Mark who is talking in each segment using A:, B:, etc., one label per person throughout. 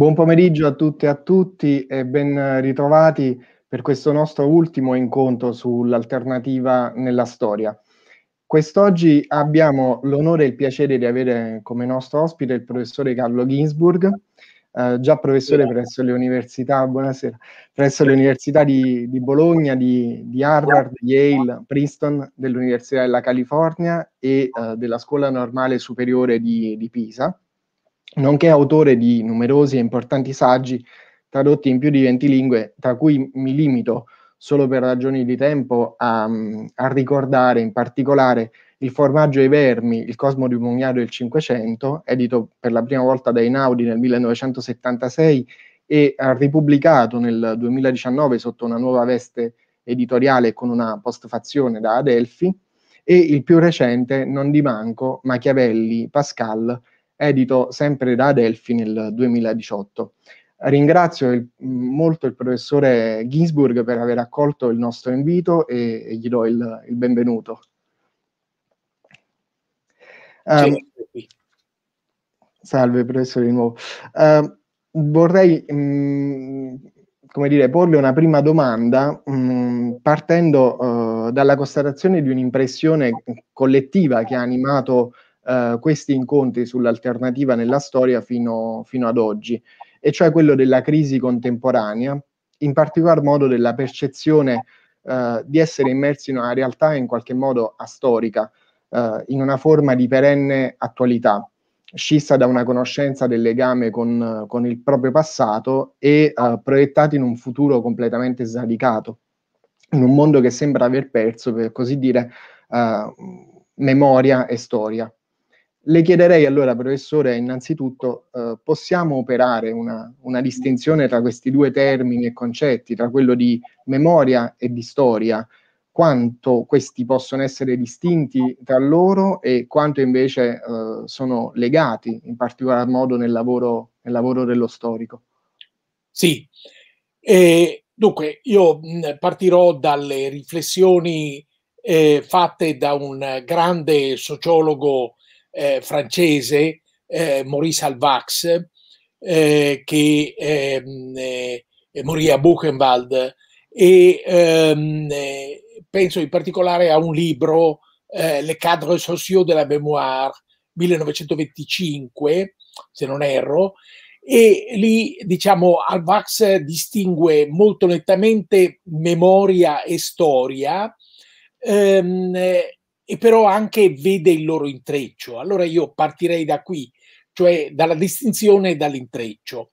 A: Buon pomeriggio a tutte e a tutti e ben ritrovati per questo nostro ultimo incontro sull'alternativa nella storia. Quest'oggi abbiamo l'onore e il piacere di avere come nostro ospite il professore Carlo Ginsburg, eh, già professore presso le università, presso le università di, di, Bologna, di, di, Harvard, Yale, Princeton, dell'Università della California e eh, della Scuola Normale Superiore di, di Pisa nonché autore di numerosi e importanti saggi tradotti in più di 20 lingue, tra cui mi limito, solo per ragioni di tempo, a, mm, a ricordare in particolare Il formaggio ai vermi, Il cosmo di Mugnaro del Cinquecento, edito per la prima volta da Einaudi nel 1976 e ripubblicato nel 2019 sotto una nuova veste editoriale con una postfazione da Adelphi, e il più recente, non di manco, Machiavelli, Pascal, edito sempre da Adelphi nel 2018. Ringrazio il, molto il professore Ginsburg per aver accolto il nostro invito e, e gli do il, il benvenuto. Um, salve professore di nuovo. Uh, vorrei mh, mm, come dire, porle una prima domanda mh, mm, partendo uh, dalla constatazione di un'impressione collettiva che ha animato eh, questi incontri sull'alternativa nella storia fino, fino ad oggi, e cioè quello della crisi contemporanea, in particolar modo della percezione eh, di essere immersi in una realtà in qualche modo astorica, eh, in una forma di perenne attualità, scissa da una conoscenza del legame con, con il proprio passato e eh, proiettati in un futuro completamente sradicato, in un mondo che sembra aver perso, per così dire, eh, memoria e storia. Le chiederei allora, professore, innanzitutto, eh, possiamo operare una, una, distinzione tra questi due termini e concetti, tra quello di memoria e di storia? Quanto questi possono essere distinti tra loro e quanto invece eh, sono legati, in particolar modo nel lavoro, nel lavoro dello storico? Sì, eh, dunque io partirò dalle
B: riflessioni eh, fatte da un grande sociologo eh, francese, eh, Maurice Alvax, eh, che morì ehm, eh, eh, a Buchenwald e ehm, eh, penso in particolare a un libro, Le cadre sociaux de la mémoire, 1925, se non erro, e lì diciamo Alvax distingue molto nettamente memoria e storia ehm, e però anche vede il loro intreccio. Allora io partirei da qui, cioè dalla distinzione e dall'intreccio.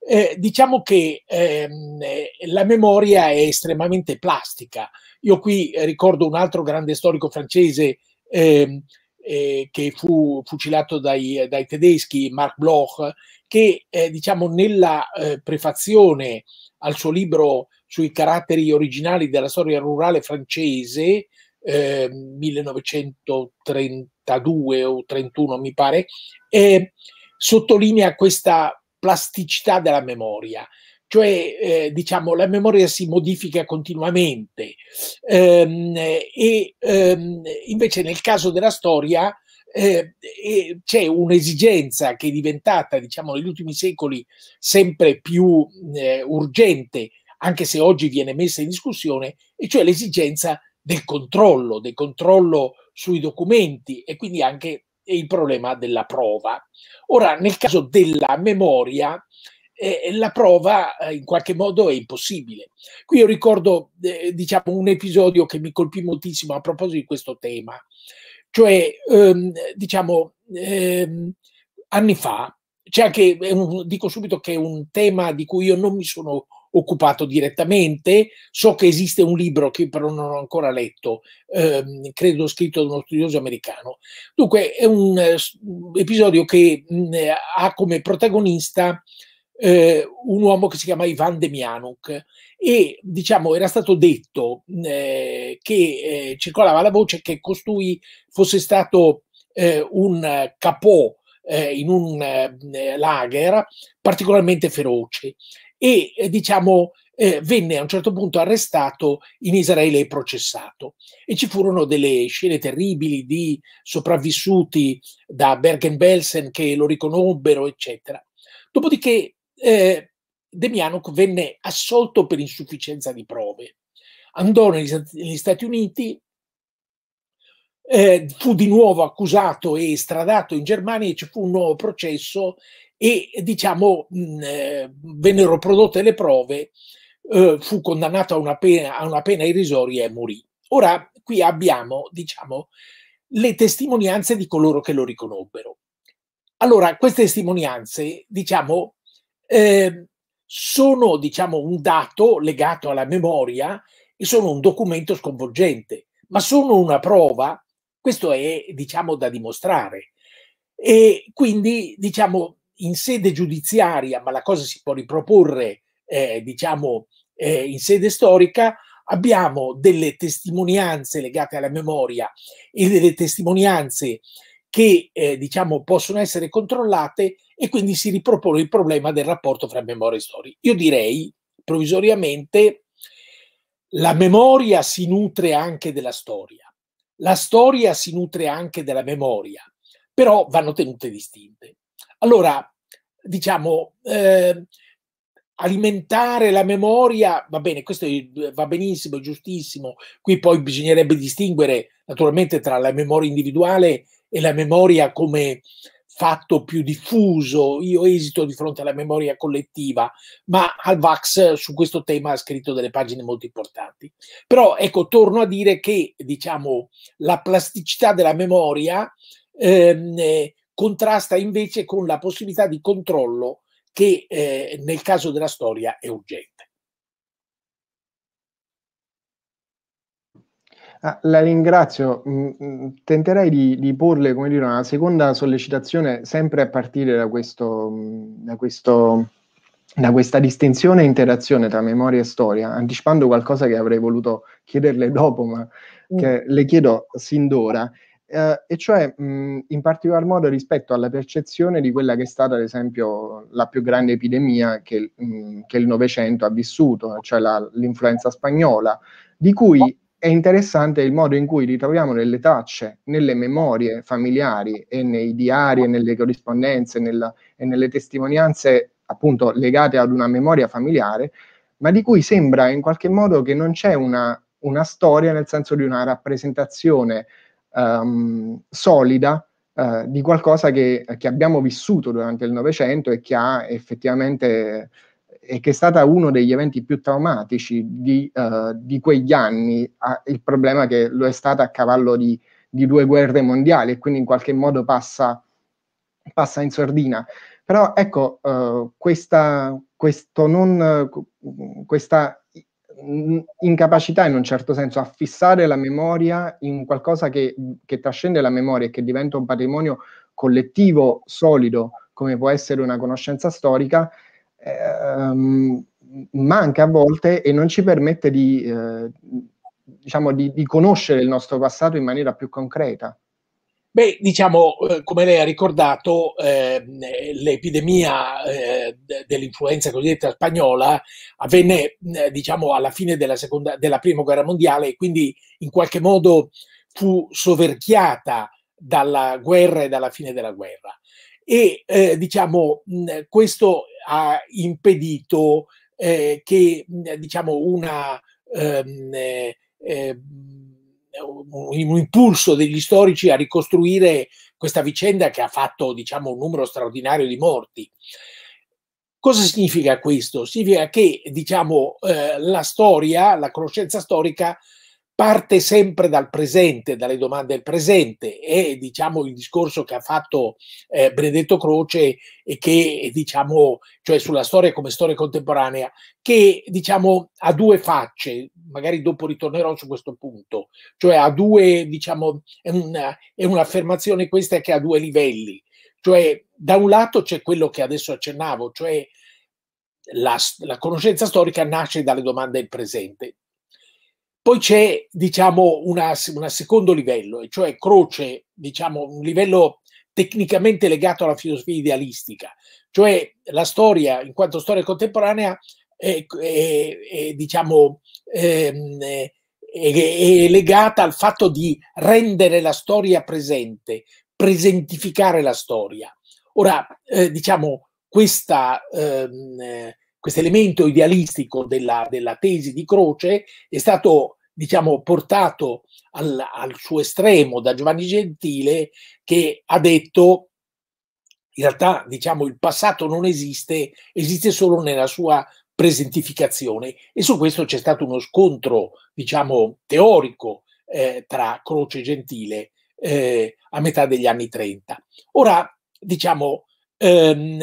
B: Eh, diciamo che ehm, eh, la memoria è estremamente plastica. Io qui ricordo un altro grande storico francese ehm, eh, che fu fucilato dai, dai, tedeschi, Marc Bloch, che eh, diciamo nella eh, prefazione al suo libro sui caratteri originali della storia rurale francese eh, 1932 o 31 mi pare, eh, sottolinea questa plasticità della memoria, cioè eh, diciamo la memoria si modifica continuamente ehm, e ehm, invece nel caso della storia eh, eh, c'è un'esigenza che è diventata, diciamo, negli ultimi secoli sempre più eh, urgente, anche se oggi viene messa in discussione, e cioè l'esigenza del controllo, del controllo sui documenti e quindi anche il problema della prova. Ora, nel caso della memoria, eh, la prova eh, in qualche modo è impossibile. Qui io ricordo eh, diciamo, un episodio che mi colpì moltissimo a proposito di questo tema, cioè ehm, diciamo ehm, anni fa, c'è anche, un, dico subito che è un tema di cui io non mi sono occupato direttamente. So che esiste un libro che però non ho ancora letto, ehm, credo scritto da uno studioso americano. Dunque è un eh, episodio che mh, mm, eh, ha come protagonista eh, un uomo che si chiama Ivan Demianuk e diciamo era stato detto mm, eh, che eh, circolava la voce che costui fosse stato eh, un capò in un lager particolarmente feroce e eh, diciamo eh, venne a un certo punto arrestato in Israele e processato. E ci furono delle scene terribili di sopravvissuti da Bergen-Belsen che lo riconobbero, eccetera. Dopodiché eh, Demianok venne assolto per insufficienza di prove. Andò negli, negli Stati Uniti, eh, fu di nuovo accusato e stradato in Germania e ci fu un nuovo processo e diciamo mh, eh, vennero prodotte le prove, eh, fu condannato a una, pena, a una pena irrisoria e morì. Ora qui abbiamo, diciamo, le testimonianze di coloro che lo riconobbero. Allora, queste testimonianze, diciamo, eh, sono, diciamo, un dato legato alla memoria e sono un documento sconvolgente, ma sono una prova, questo è, diciamo, da dimostrare. E quindi, diciamo, in sede giudiziaria, ma la cosa si può riproporre, eh, diciamo, eh, in sede storica, abbiamo delle testimonianze legate alla memoria e delle testimonianze che, eh, diciamo, possono essere controllate e quindi si ripropone il problema del rapporto fra memoria e storia. Io direi, provvisoriamente, la memoria si nutre anche della storia, la storia si nutre anche della memoria, però vanno tenute distinte. Allora, diciamo, eh, alimentare la memoria, va bene, questo va benissimo, è giustissimo, qui poi bisognerebbe distinguere naturalmente tra la memoria individuale e la memoria come fatto più diffuso, io esito di fronte alla memoria collettiva, ma Alvax su questo tema ha scritto delle pagine molto importanti. Però ecco, torno a dire che diciamo, la plasticità della memoria ehm, contrasta invece con la possibilità di controllo che eh, nel caso della storia è urgente.
A: Ah, la ringrazio. Mm, mm, tenterei di, di porle dire, una seconda sollecitazione, sempre a partire da, questo, mm, da, questo, da questa distinzione e interazione tra memoria e storia, anticipando qualcosa che avrei voluto chiederle dopo, ma che le chiedo sin d'ora eh, e cioè mh, in particolar modo rispetto alla percezione di quella che è stata, ad esempio, la più grande epidemia che, mh, che il Novecento ha vissuto, cioè la, l'influenza spagnola, di cui è interessante il modo in cui ritroviamo nelle tracce, nelle memorie familiari e nei diari e nelle corrispondenze nella, e nelle testimonianze appunto legate ad una memoria familiare, ma di cui sembra in qualche modo che non c'è una, una storia nel senso di una rappresentazione um, solida uh, di qualcosa che, che, abbiamo vissuto durante il Novecento e che ha effettivamente e che è stata uno degli eventi più traumatici di, uh, di quegli anni, ah, il problema è che lo è stata a cavallo di, di, due guerre mondiali e quindi in qualche modo passa, passa in sordina. Però ecco, uh, questa, non, questa incapacità in un certo senso a fissare la memoria in qualcosa che, che trascende la memoria e che diventa un patrimonio collettivo solido come può essere una conoscenza storica, ehm, manca a volte e non ci permette di, eh, diciamo, di, di conoscere il nostro passato in maniera più concreta. Beh, diciamo,
B: eh, come lei ha ricordato, eh, l'epidemia eh, dell'influenza cosiddetta spagnola avvenne, eh, diciamo, alla fine della, seconda, della, prima guerra mondiale e quindi in qualche modo fu soverchiata dalla guerra e dalla fine della guerra. E, eh, diciamo, questo ha impedito eh, che, diciamo, una... Ehm, un impulso degli storici a ricostruire questa vicenda che ha fatto diciamo, un numero straordinario di morti. Cosa significa questo? Significa che diciamo, eh, la storia, la conoscenza storica parte sempre dal presente, dalle domande del presente e diciamo il discorso che ha fatto eh, Benedetto Croce e che diciamo, cioè sulla storia come storia contemporanea, che diciamo ha due facce, magari dopo ritornerò su questo punto, cioè ha due, diciamo, è, una, è un'affermazione questa che ha due livelli, cioè da un lato c'è quello che adesso accennavo, cioè la, la conoscenza storica nasce dalle domande del presente, poi c'è, diciamo, un secondo livello, e cioè Croce, diciamo, un livello tecnicamente legato alla filosofia idealistica, cioè la storia, in quanto storia contemporanea, è, è, è diciamo, ehm, è, è legata al fatto di rendere la storia presente, presentificare la storia. Ora, eh, diciamo, questa, ehm, questo elemento idealistico della, della, tesi di Croce è stato diciamo, portato al, al, suo estremo da Giovanni Gentile che ha detto in realtà diciamo, il passato non esiste, esiste solo nella sua presentificazione e su questo c'è stato uno scontro diciamo, teorico eh, tra Croce e Gentile eh, a metà degli anni 30. Ora, diciamo, ehm,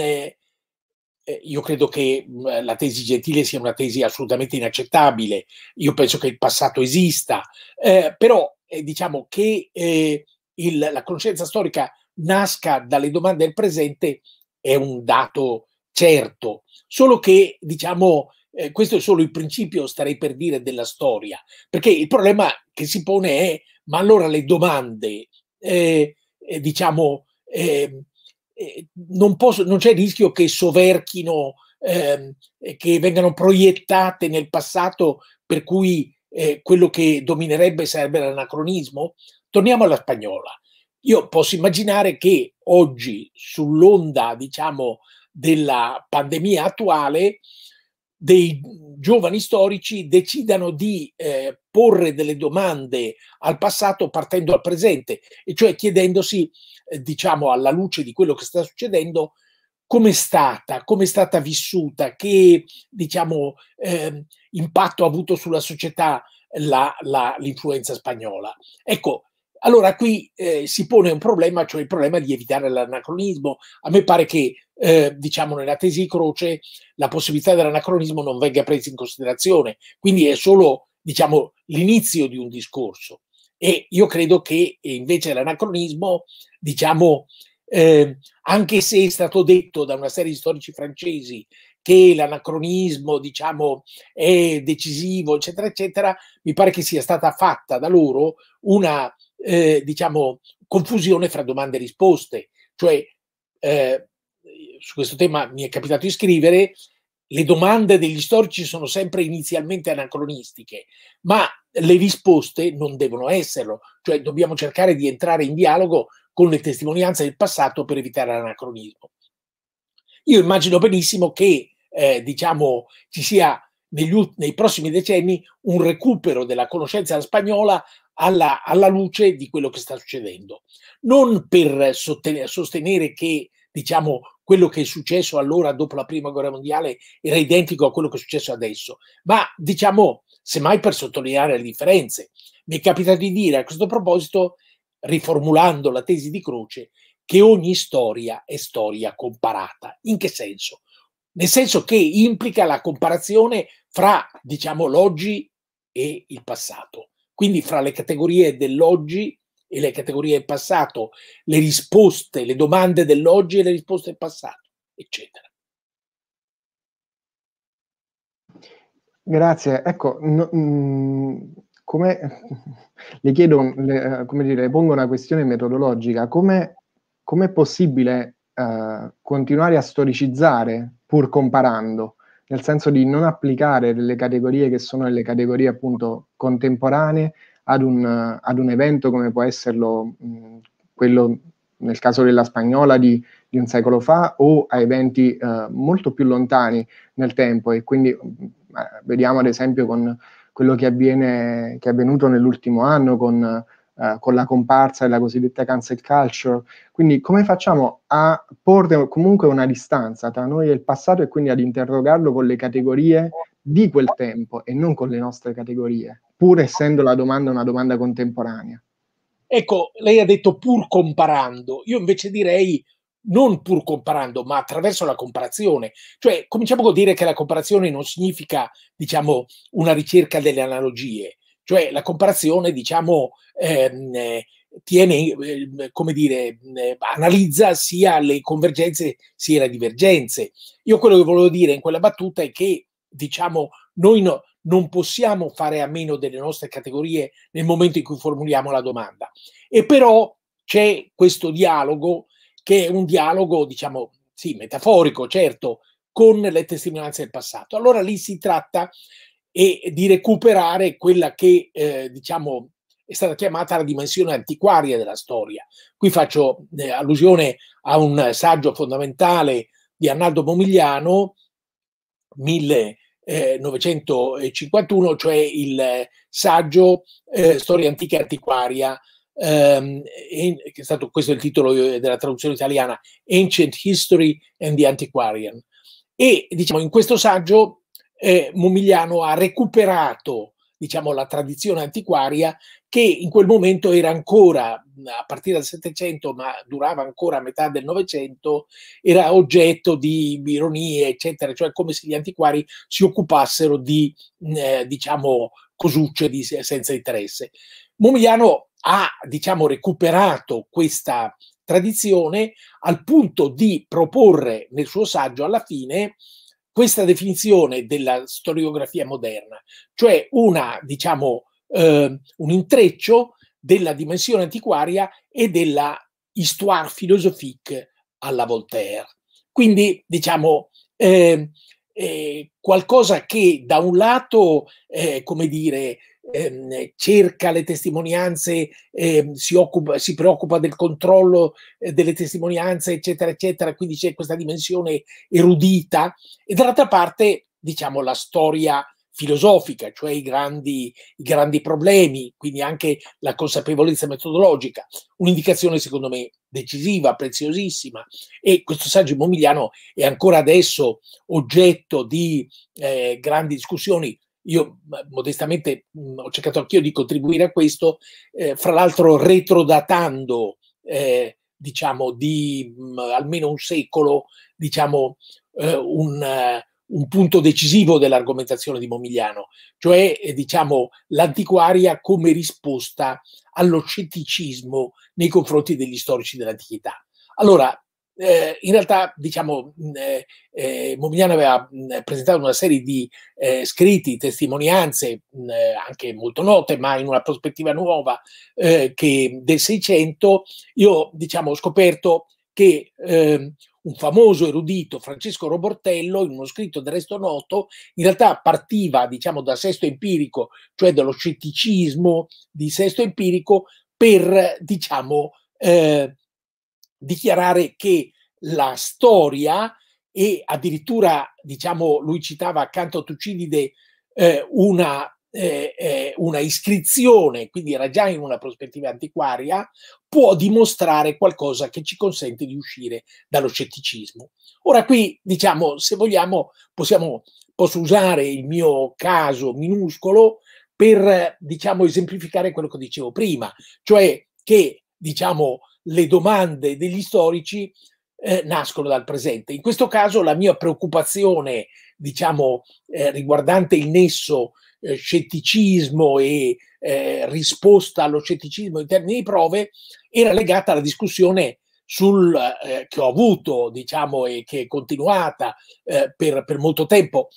B: eh, io credo che mm, eh, la tesi Gentile sia una tesi assolutamente inaccettabile, io penso che il passato esista, eh, però eh, diciamo che eh, il, la conoscenza storica nasca dalle domande del presente è un dato certo, solo che diciamo eh, questo è solo il principio, starei per dire, della storia, perché il problema che si pone è ma allora le domande, eh, diciamo, ehm, non, posso, non, c'è il rischio che soverchino, ehm, che vengano proiettate nel passato, per cui eh, quello che dominerebbe sarebbe l'anacronismo? Torniamo alla spagnola. Io posso immaginare che oggi, sull'onda, diciamo, della pandemia attuale, dei giovani storici decidano di eh, porre delle domande al passato partendo dal presente, e cioè chiedendosi eh, diciamo alla luce di quello che sta succedendo, com'è stata, com'è stata vissuta, che diciamo, eh, impatto ha avuto sulla società la, la, l'influenza spagnola. Ecco, allora qui eh, si pone un problema, cioè il problema di evitare l'anacronismo. A me pare che, eh, diciamo, nella tesi di Croce la possibilità dell'anacronismo non venga presa in considerazione, quindi è solo, diciamo, l'inizio di un discorso. E io credo che invece l'anacronismo diciamo, eh, anche se è stato detto da una serie di storici francesi che l'anacronismo, diciamo, è decisivo, eccetera, eccetera, mi pare che sia stata fatta da loro una, eh, diciamo, confusione fra domande e risposte. Cioè, eh, su questo tema mi è capitato di scrivere, le domande degli storici sono sempre inizialmente anacronistiche, ma le risposte non devono esserlo, cioè dobbiamo cercare di entrare in dialogo con le testimonianze del passato per evitare l'anacronismo. Io immagino benissimo che eh, diciamo, ci sia negli, nei prossimi decenni un recupero della conoscenza spagnola alla, alla luce di quello che sta succedendo. Non per sostenere, sostenere che diciamo, quello che è successo allora dopo la prima guerra mondiale era identico a quello che è successo adesso, ma diciamo semmai per sottolineare le differenze. Mi è capitato di dire a questo proposito riformulando la tesi di Croce, che ogni storia è storia comparata. In che senso? Nel senso che implica la comparazione fra, diciamo, l'oggi e il passato. Quindi fra le categorie dell'oggi e le categorie del passato, le risposte, le domande dell'oggi e le risposte del passato, eccetera.
A: Grazie, ecco, no, mh, mm, come, le chiedo, le, eh, come dire, le pongo una questione metodologica, come è possibile eh, continuare a storicizzare pur comparando? Nel senso di non applicare delle categorie che sono le categorie appunto contemporanee ad un, ad un evento come può esserlo mh, quello nel caso della spagnola di, di, un secolo fa o a eventi eh, molto più lontani nel tempo e quindi eh, vediamo ad esempio con quello che, avviene, che è avvenuto nell'ultimo anno con, eh, con la comparsa della cosiddetta cancel culture. Quindi come facciamo a porre comunque una distanza tra noi e il passato e quindi ad interrogarlo con le categorie di quel tempo e non con le nostre categorie, pur essendo la domanda una domanda contemporanea? Ecco, lei ha detto pur comparando, io invece
B: direi non pur comparando, ma attraverso la comparazione. Cioè, cominciamo col dire che la comparazione non significa, diciamo, una ricerca delle analogie, cioè la comparazione, diciamo, ehm, tiene, eh, come dire, eh, analizza sia le convergenze sia le divergenze. Io quello che volevo dire in quella battuta è che, diciamo, noi no, non possiamo fare a meno delle nostre categorie nel momento in cui formuliamo la domanda. E però c'è questo dialogo che è un dialogo, diciamo, sì, metaforico, certo, con le testimonianze del passato. Allora lì si tratta eh, di recuperare quella che, eh, diciamo, è stata chiamata la dimensione antiquaria della storia. Qui faccio eh, allusione a un saggio fondamentale di Arnaldo Momigliano, 1951, eh, cioè il saggio eh, Storia antica e antiquaria, ehm, è stato questo è il titolo eh, della traduzione italiana, Ancient History and the Antiquarian. E diciamo, in questo saggio eh, Momigliano ha recuperato diciamo, la tradizione antiquaria che in quel momento era ancora, a partire dal Settecento, ma durava ancora a metà del Novecento, era oggetto di ironie, eccetera, cioè come se gli antiquari si occupassero di, eh, diciamo, cosucce di, senza interesse. Momigliano ha diciamo, recuperato questa tradizione al punto di proporre nel suo saggio alla fine questa definizione della storiografia moderna, cioè una, diciamo, eh, un intreccio della dimensione antiquaria e della histoire philosophique alla Voltaire. Quindi, diciamo, eh, eh, qualcosa che da un lato, eh, come dire, Ehm, cerca le testimonianze, ehm, si, occupa, si, preoccupa del controllo eh, delle testimonianze, eccetera, eccetera, quindi c'è questa dimensione erudita, e dall'altra parte, diciamo, la storia filosofica, cioè i grandi, i grandi problemi, quindi anche la consapevolezza metodologica, un'indicazione secondo me decisiva, preziosissima e questo saggio immobiliano è ancora adesso oggetto di eh, grandi discussioni io modestamente mh, mm, ho cercato anch'io di contribuire a questo, eh, fra l'altro retrodatando, eh, diciamo, di mh, mm, almeno un secolo, diciamo, eh, un, eh, un, punto decisivo dell'argomentazione di Momigliano, cioè, eh, diciamo, l'antiquaria come risposta allo scetticismo nei confronti degli storici dell'antichità. Allora, eh, in realtà, diciamo, eh, eh Momigliano aveva mh, presentato una serie di eh, scritti, testimonianze, mh, anche molto note, ma in una prospettiva nuova eh, che del Seicento, io diciamo, ho scoperto che ehm, un famoso erudito, Francesco Robortello, in uno scritto del resto noto, in realtà partiva diciamo, da Sesto Empirico, cioè dallo scetticismo di Sesto Empirico, per diciamo, eh, dichiarare che la storia e addirittura, diciamo, lui citava accanto a Tucidide eh, una, eh, eh, una iscrizione, quindi era già in una prospettiva antiquaria, può dimostrare qualcosa che ci consente di uscire dallo scetticismo. Ora qui, diciamo, se vogliamo, possiamo, posso usare il mio caso minuscolo per, diciamo, esemplificare quello che dicevo prima, cioè che, diciamo, le domande degli storici eh, nascono dal presente. In questo caso la mia preoccupazione, diciamo, eh, riguardante il nesso eh, scetticismo e eh, risposta allo scetticismo in termini di prove, era legata alla discussione sul, eh, che ho avuto, diciamo, e che è continuata eh, per, per, molto tempo,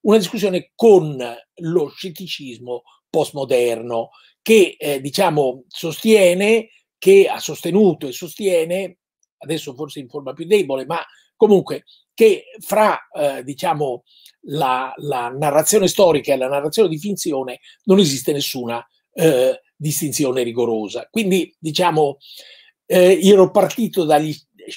B: una discussione con lo scetticismo postmoderno che, diciamo, sostiene che ha sostenuto e sostiene, adesso forse in forma più debole, ma comunque che fra eh, diciamo, la, la, narrazione storica e la narrazione di finzione non esiste nessuna eh, distinzione rigorosa. Quindi diciamo, eh, ero partito dagli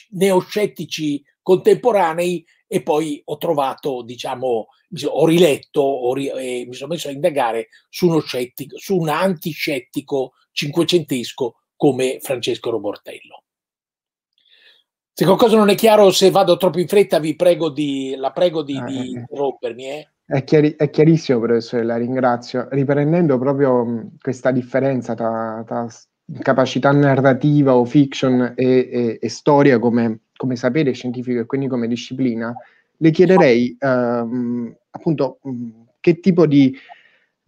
B: neoscettici contemporanei e poi ho trovato, diciamo, ho riletto ho ri- e mi sono messo a indagare su uno scettico, su un antiscettico cinquecentesco come Francesco Robortello. Se qualcosa non è chiaro, se vado troppo in fretta, vi prego di, la prego di, ah, di eh. Eh.
A: È, chiari, è, chiarissimo, professore, la ringrazio. Riprendendo proprio questa differenza tra, tra, capacità narrativa o fiction e, e, e storia come, come, sapere scientifico e quindi come disciplina, le chiederei ehm, appunto che tipo di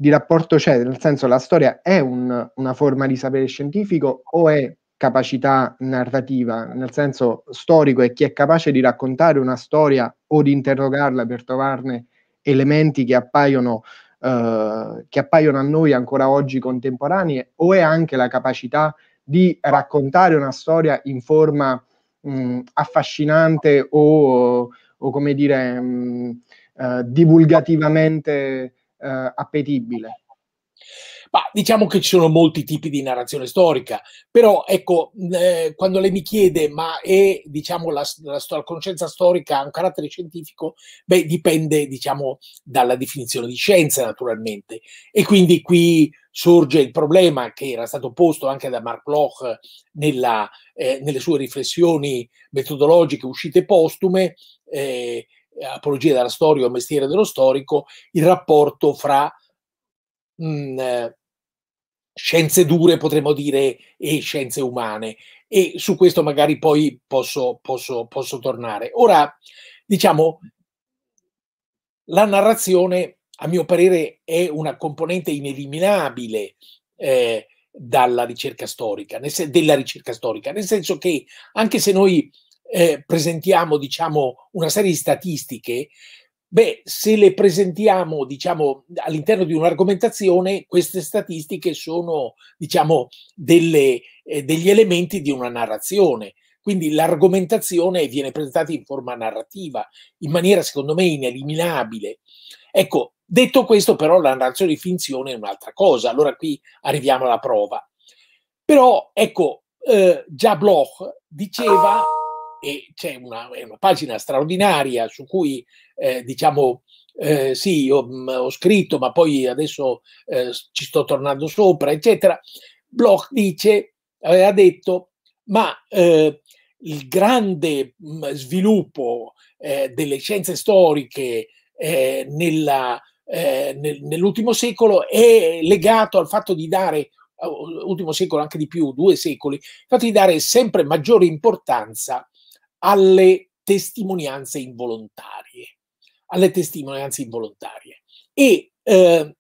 A: di rapporto c'è? Nel senso, la storia è un, una forma di sapere scientifico o è capacità narrativa? Nel senso, storico è chi è capace di raccontare una storia o di interrogarla per trovarne elementi che appaiono, eh, che appaiono a noi ancora oggi contemporanei, o è anche la capacità di raccontare una storia in forma mh, mm, affascinante o, o, come dire, mh, mm, eh, divulgativamente eh, appetibile. Ma
B: diciamo che ci sono molti tipi di narrazione storica, però ecco, eh, quando lei mi chiede ma è diciamo, la, la, la, conoscenza storica ha un carattere scientifico, beh dipende diciamo, dalla definizione di scienza naturalmente e quindi qui sorge il problema che era stato posto anche da Mark Bloch nella, eh, nelle sue riflessioni metodologiche uscite postume, eh, eh, Apologia della storia o Mestiere dello storico, il rapporto fra mh, mm, eh, scienze dure, potremmo dire, e scienze umane. E su questo magari poi posso, posso, posso tornare. Ora, diciamo, la narrazione, a mio parere, è una componente ineliminabile eh, dalla ricerca storica, nel, della ricerca storica, nel senso che anche se noi eh, presentiamo diciamo, una serie di statistiche, beh, se le presentiamo diciamo, all'interno di un'argomentazione, queste statistiche sono diciamo, delle, eh, degli elementi di una narrazione. Quindi l'argomentazione viene presentata in forma narrativa, in maniera secondo me ineliminabile. Ecco, detto questo però la narrazione di finzione è un'altra cosa, allora qui arriviamo alla prova. Però ecco, eh, già Bloch diceva e c'è una, una, pagina straordinaria su cui eh, diciamo eh, sì, ho, mm, ho, scritto, ma poi adesso eh, ci sto tornando sopra, eccetera. Bloch dice, aveva eh, detto, ma eh, il grande mh, mm, sviluppo eh, delle scienze storiche nella, nel, nell'ultimo secolo è legato al fatto di dare ultimo secolo, anche di più, due secoli, il fatto di dare sempre maggiore importanza alle testimonianze involontarie. Alle testimonianze involontarie. E eh,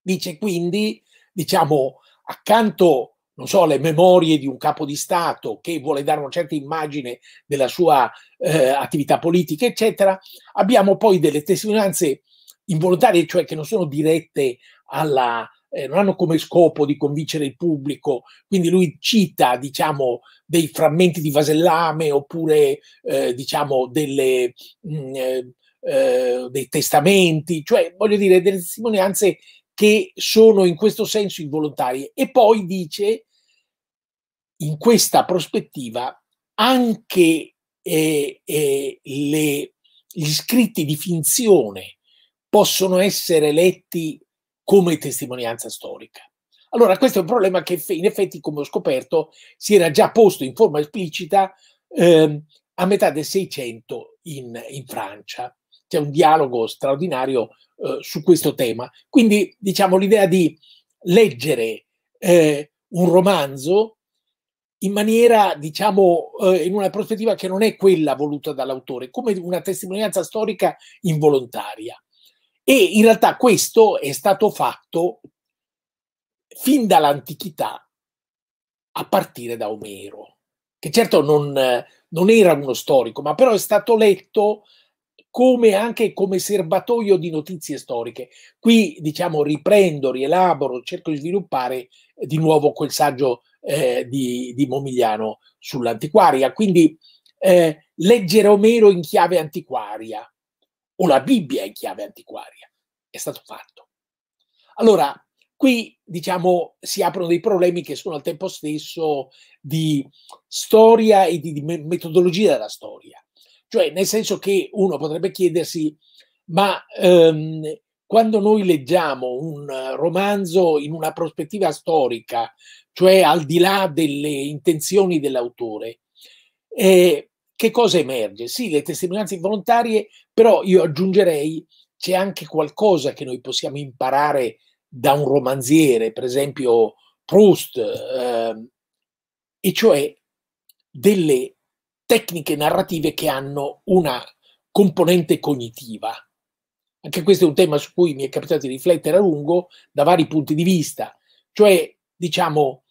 B: dice quindi, diciamo, accanto, non so, alle memorie di un capo di Stato che vuole dare una certa immagine della sua eh, attività politica, eccetera, abbiamo poi delle testimonianze involontarie, cioè che non sono dirette alla, eh, non hanno come scopo di convincere il pubblico, quindi lui cita diciamo, dei frammenti di vasellame oppure eh, diciamo, delle, mh, mm, eh, eh, dei testamenti, cioè voglio dire delle testimonianze che sono in questo senso involontarie. E poi dice, in questa prospettiva, anche eh, eh, le, gli scritti di finzione possono essere letti come testimonianza storica. Allora, questo è un problema che in effetti, come ho scoperto, si era già posto in forma esplicita eh, a metà del Seicento in, in, Francia. C'è un dialogo straordinario eh, su questo tema. Quindi, diciamo, l'idea di leggere eh, un romanzo in maniera, diciamo, eh, in una prospettiva che non è quella voluta dall'autore, come una testimonianza storica involontaria. E in realtà questo è stato fatto fin dall'antichità, a partire da Omero, che certo non, non era uno storico, ma però è stato letto come anche come serbatoio di notizie storiche. Qui, diciamo, riprendo, rielaboro, cerco di sviluppare di nuovo quel saggio eh, di, di, Momigliano sull'antiquaria. Quindi eh, leggere Omero in chiave antiquaria, o la Bibbia in chiave antiquaria. È stato fatto. Allora, qui diciamo si aprono dei problemi che sono al tempo stesso di storia e di metodologia della storia. Cioè, nel senso che uno potrebbe chiedersi, ma ehm, quando noi leggiamo un romanzo in una prospettiva storica, cioè al di là delle intenzioni dell'autore, eh, che cosa emerge? Sì, le testimonianze involontarie, però io aggiungerei c'è anche qualcosa che noi possiamo imparare da un romanziere, per esempio Proust, eh, e cioè delle tecniche narrative che hanno una componente cognitiva. Anche questo è un tema su cui mi è capitato di riflettere a lungo da vari punti di vista, cioè diciamo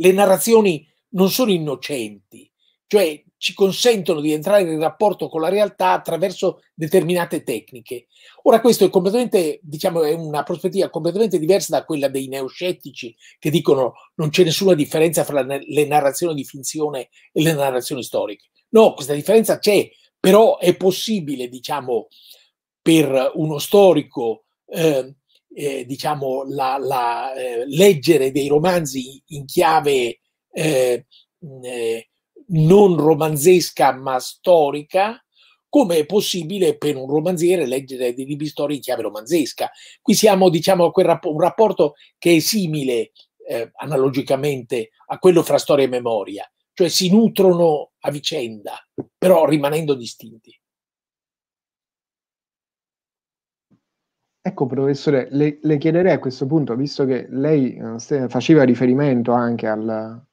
B: le narrazioni non sono innocenti, cioè ci consentono di entrare in rapporto con la realtà attraverso determinate tecniche. Ora questo è completamente, diciamo, è una prospettiva completamente diversa da quella dei neoscettici che dicono non c'è nessuna differenza fra le narrazioni di finzione e le narrazioni storiche. No, questa differenza c'è, però è possibile, diciamo, per uno storico eh, eh, diciamo, la, la, eh, leggere dei romanzi in chiave eh, eh non romanzesca ma storica, come è possibile per un romanziere leggere dei libri storici in chiave romanzesca. Qui siamo, diciamo, a quel rap- un rapporto che è simile eh, analogicamente a quello fra storia e memoria, cioè si nutrono a vicenda, però rimanendo distinti.
A: Ecco professore, le, le chiederei a questo punto, visto che lei eh, faceva riferimento anche al,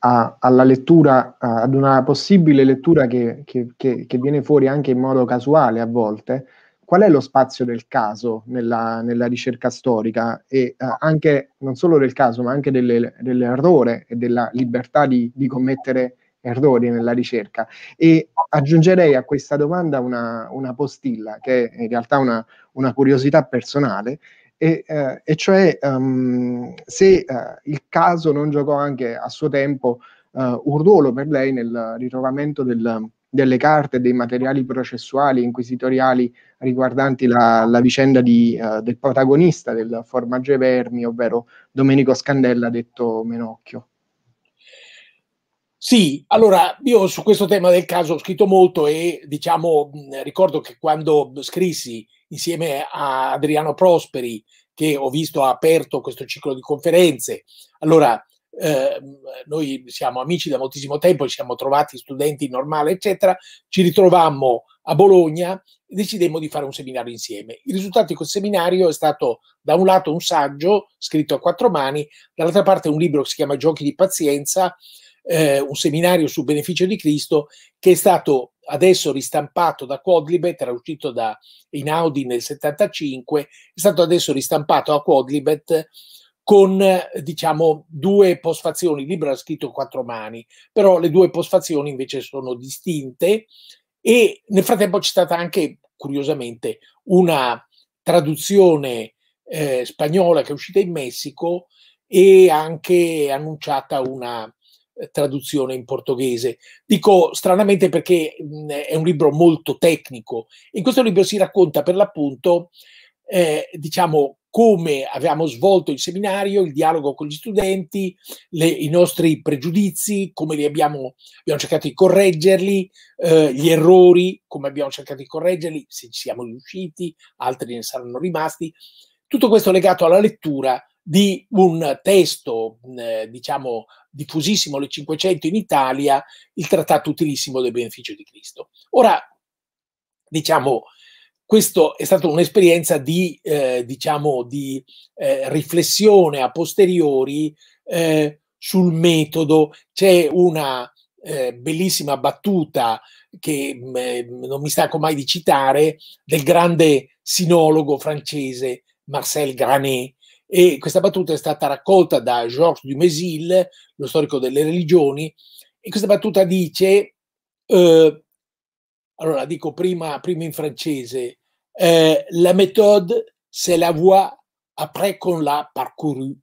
A: a, alla lettura, a, ad una possibile lettura che, che, che, che, viene fuori anche in modo casuale a volte, qual è lo spazio del caso nella, nella ricerca storica e uh, anche non solo del caso ma anche delle, dell'errore e della libertà di, di, commettere errori nella ricerca e aggiungerei a questa domanda una, una postilla che è in realtà una, una curiosità personale e, eh, e cioè um, se eh, il caso non giocò anche a suo tempo eh, un ruolo per lei nel ritrovamento del, delle carte e dei materiali processuali inquisitoriali riguardanti la, la vicenda di, uh, del protagonista del formaggio Vermi, ovvero Domenico Scandella, detto Menocchio.
B: Sì, allora io su questo tema del caso ho scritto molto e diciamo ricordo che quando scrissi insieme a Adriano Prosperi, che ho visto ha aperto questo ciclo di conferenze, allora eh, noi siamo amici da moltissimo tempo, ci siamo trovati studenti normali, eccetera, ci ritrovammo a Bologna e decidemmo di fare un seminario insieme. Il risultato di quel seminario è stato da un lato un saggio scritto a quattro mani, dall'altra parte un libro che si chiama Giochi di pazienza, eh, un seminario sul beneficio di Cristo che è stato adesso ristampato da Quadlibet, era uscito da Inaudi nel 75, è stato adesso ristampato a Quadlibet con diciamo due postfazioni, il libro era scritto quattro mani, però le due postfazioni invece sono distinte e nel frattempo c'è stata anche curiosamente una traduzione eh, spagnola che è uscita in Messico e anche annunciata una traduzione in portoghese. Dico stranamente perché mh, è un libro molto tecnico. In questo libro si racconta per l'appunto, eh, diciamo, come avevamo svolto il seminario, il dialogo con gli studenti, le, i nostri pregiudizi, come li abbiamo, abbiamo cercato di correggerli, eh, gli errori, come abbiamo cercato di correggerli, se ci siamo riusciti, altri ne saranno rimasti. Tutto questo legato alla lettura di un testo, eh, diciamo, diffusissimo nel 500 in Italia, il trattato utilissimo del beneficio di Cristo. Ora, diciamo, questa è stata un'esperienza di, eh, diciamo, di eh, riflessione a posteriori eh, sul metodo. C'è una eh, bellissima battuta che mh, mm, eh, non mi stanco mai di citare del grande sinologo francese Marcel Granet, e questa battuta è stata raccolta da Georges Dumézil, lo storico delle religioni, e questa battuta dice, eh, allora dico prima, prima in francese, eh, la méthode c'est la voie après qu'on l'a parcourue.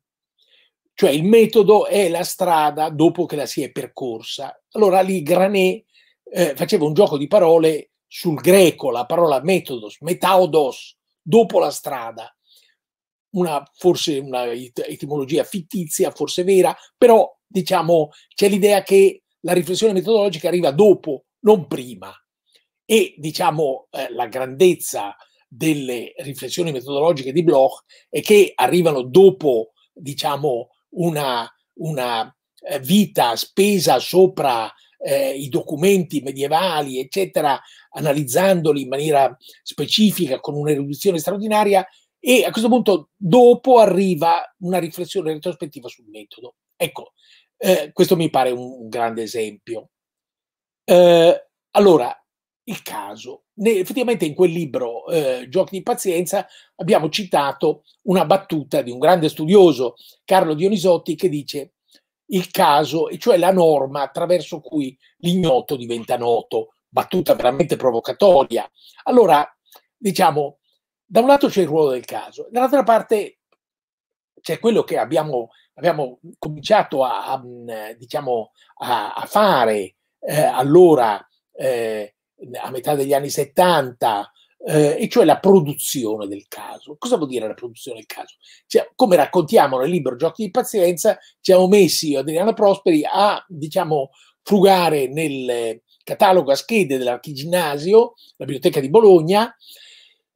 B: Cioè il metodo è la strada dopo che la si è percorsa. Allora lì Granet eh, faceva un gioco di parole sul greco, la parola metodos, metaodos, dopo la strada una, forse una etimologia fittizia, forse vera, però diciamo c'è l'idea che la riflessione metodologica arriva dopo, non prima. E diciamo eh, la grandezza delle riflessioni metodologiche di Bloch è che arrivano dopo, diciamo, una, una eh, vita spesa sopra eh, i documenti medievali, eccetera, analizzandoli in maniera specifica con un'erudizione straordinaria e a questo punto, dopo arriva una riflessione retrospettiva sul metodo. Ecco, eh, questo mi pare un, un grande esempio. Eh, allora, il caso. Ne, effettivamente in quel libro, eh, Giochi di pazienza, abbiamo citato una battuta di un grande studioso, Carlo Dionisotti, che dice il caso, e cioè la norma attraverso cui l'ignoto diventa noto, battuta veramente provocatoria. Allora, diciamo, da un lato c'è il ruolo del caso, dall'altra parte c'è quello che abbiamo, abbiamo cominciato a, a, mm, diciamo, a, a fare eh, allora eh, a metà degli anni 70, eh, e cioè la produzione del caso. Cosa vuol dire la produzione del caso? Cioè, come raccontiamo nel libro Giochi di pazienza, ci siamo messi io Adriano Prosperi a diciamo, frugare nel catalogo a schede dell'Archiginnasio, la biblioteca di Bologna,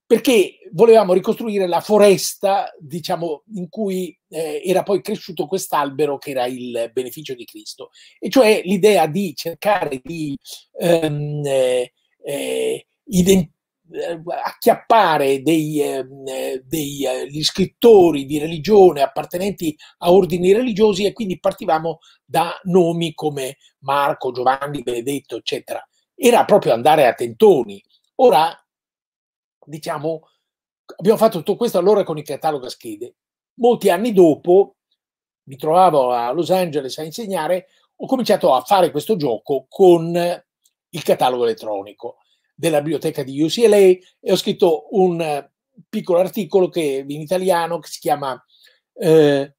B: perché volevamo ricostruire la foresta, diciamo, in cui eh, era poi cresciuto quest'albero che era il beneficio di Cristo, e cioè l'idea di cercare di ehm, eh, eh, eh acchiappare dei, ehm, eh, degli scrittori di religione appartenenti a ordini religiosi e quindi partivamo da nomi come Marco, Giovanni, Benedetto, eccetera. Era proprio andare a tentoni. Ora diciamo, abbiamo fatto tutto questo allora con il catalogo a schede. Molti anni dopo, mi trovavo a Los Angeles a insegnare, ho cominciato a fare questo gioco con il catalogo elettronico della biblioteca di UCLA e ho scritto un piccolo articolo che, in italiano che si chiama eh,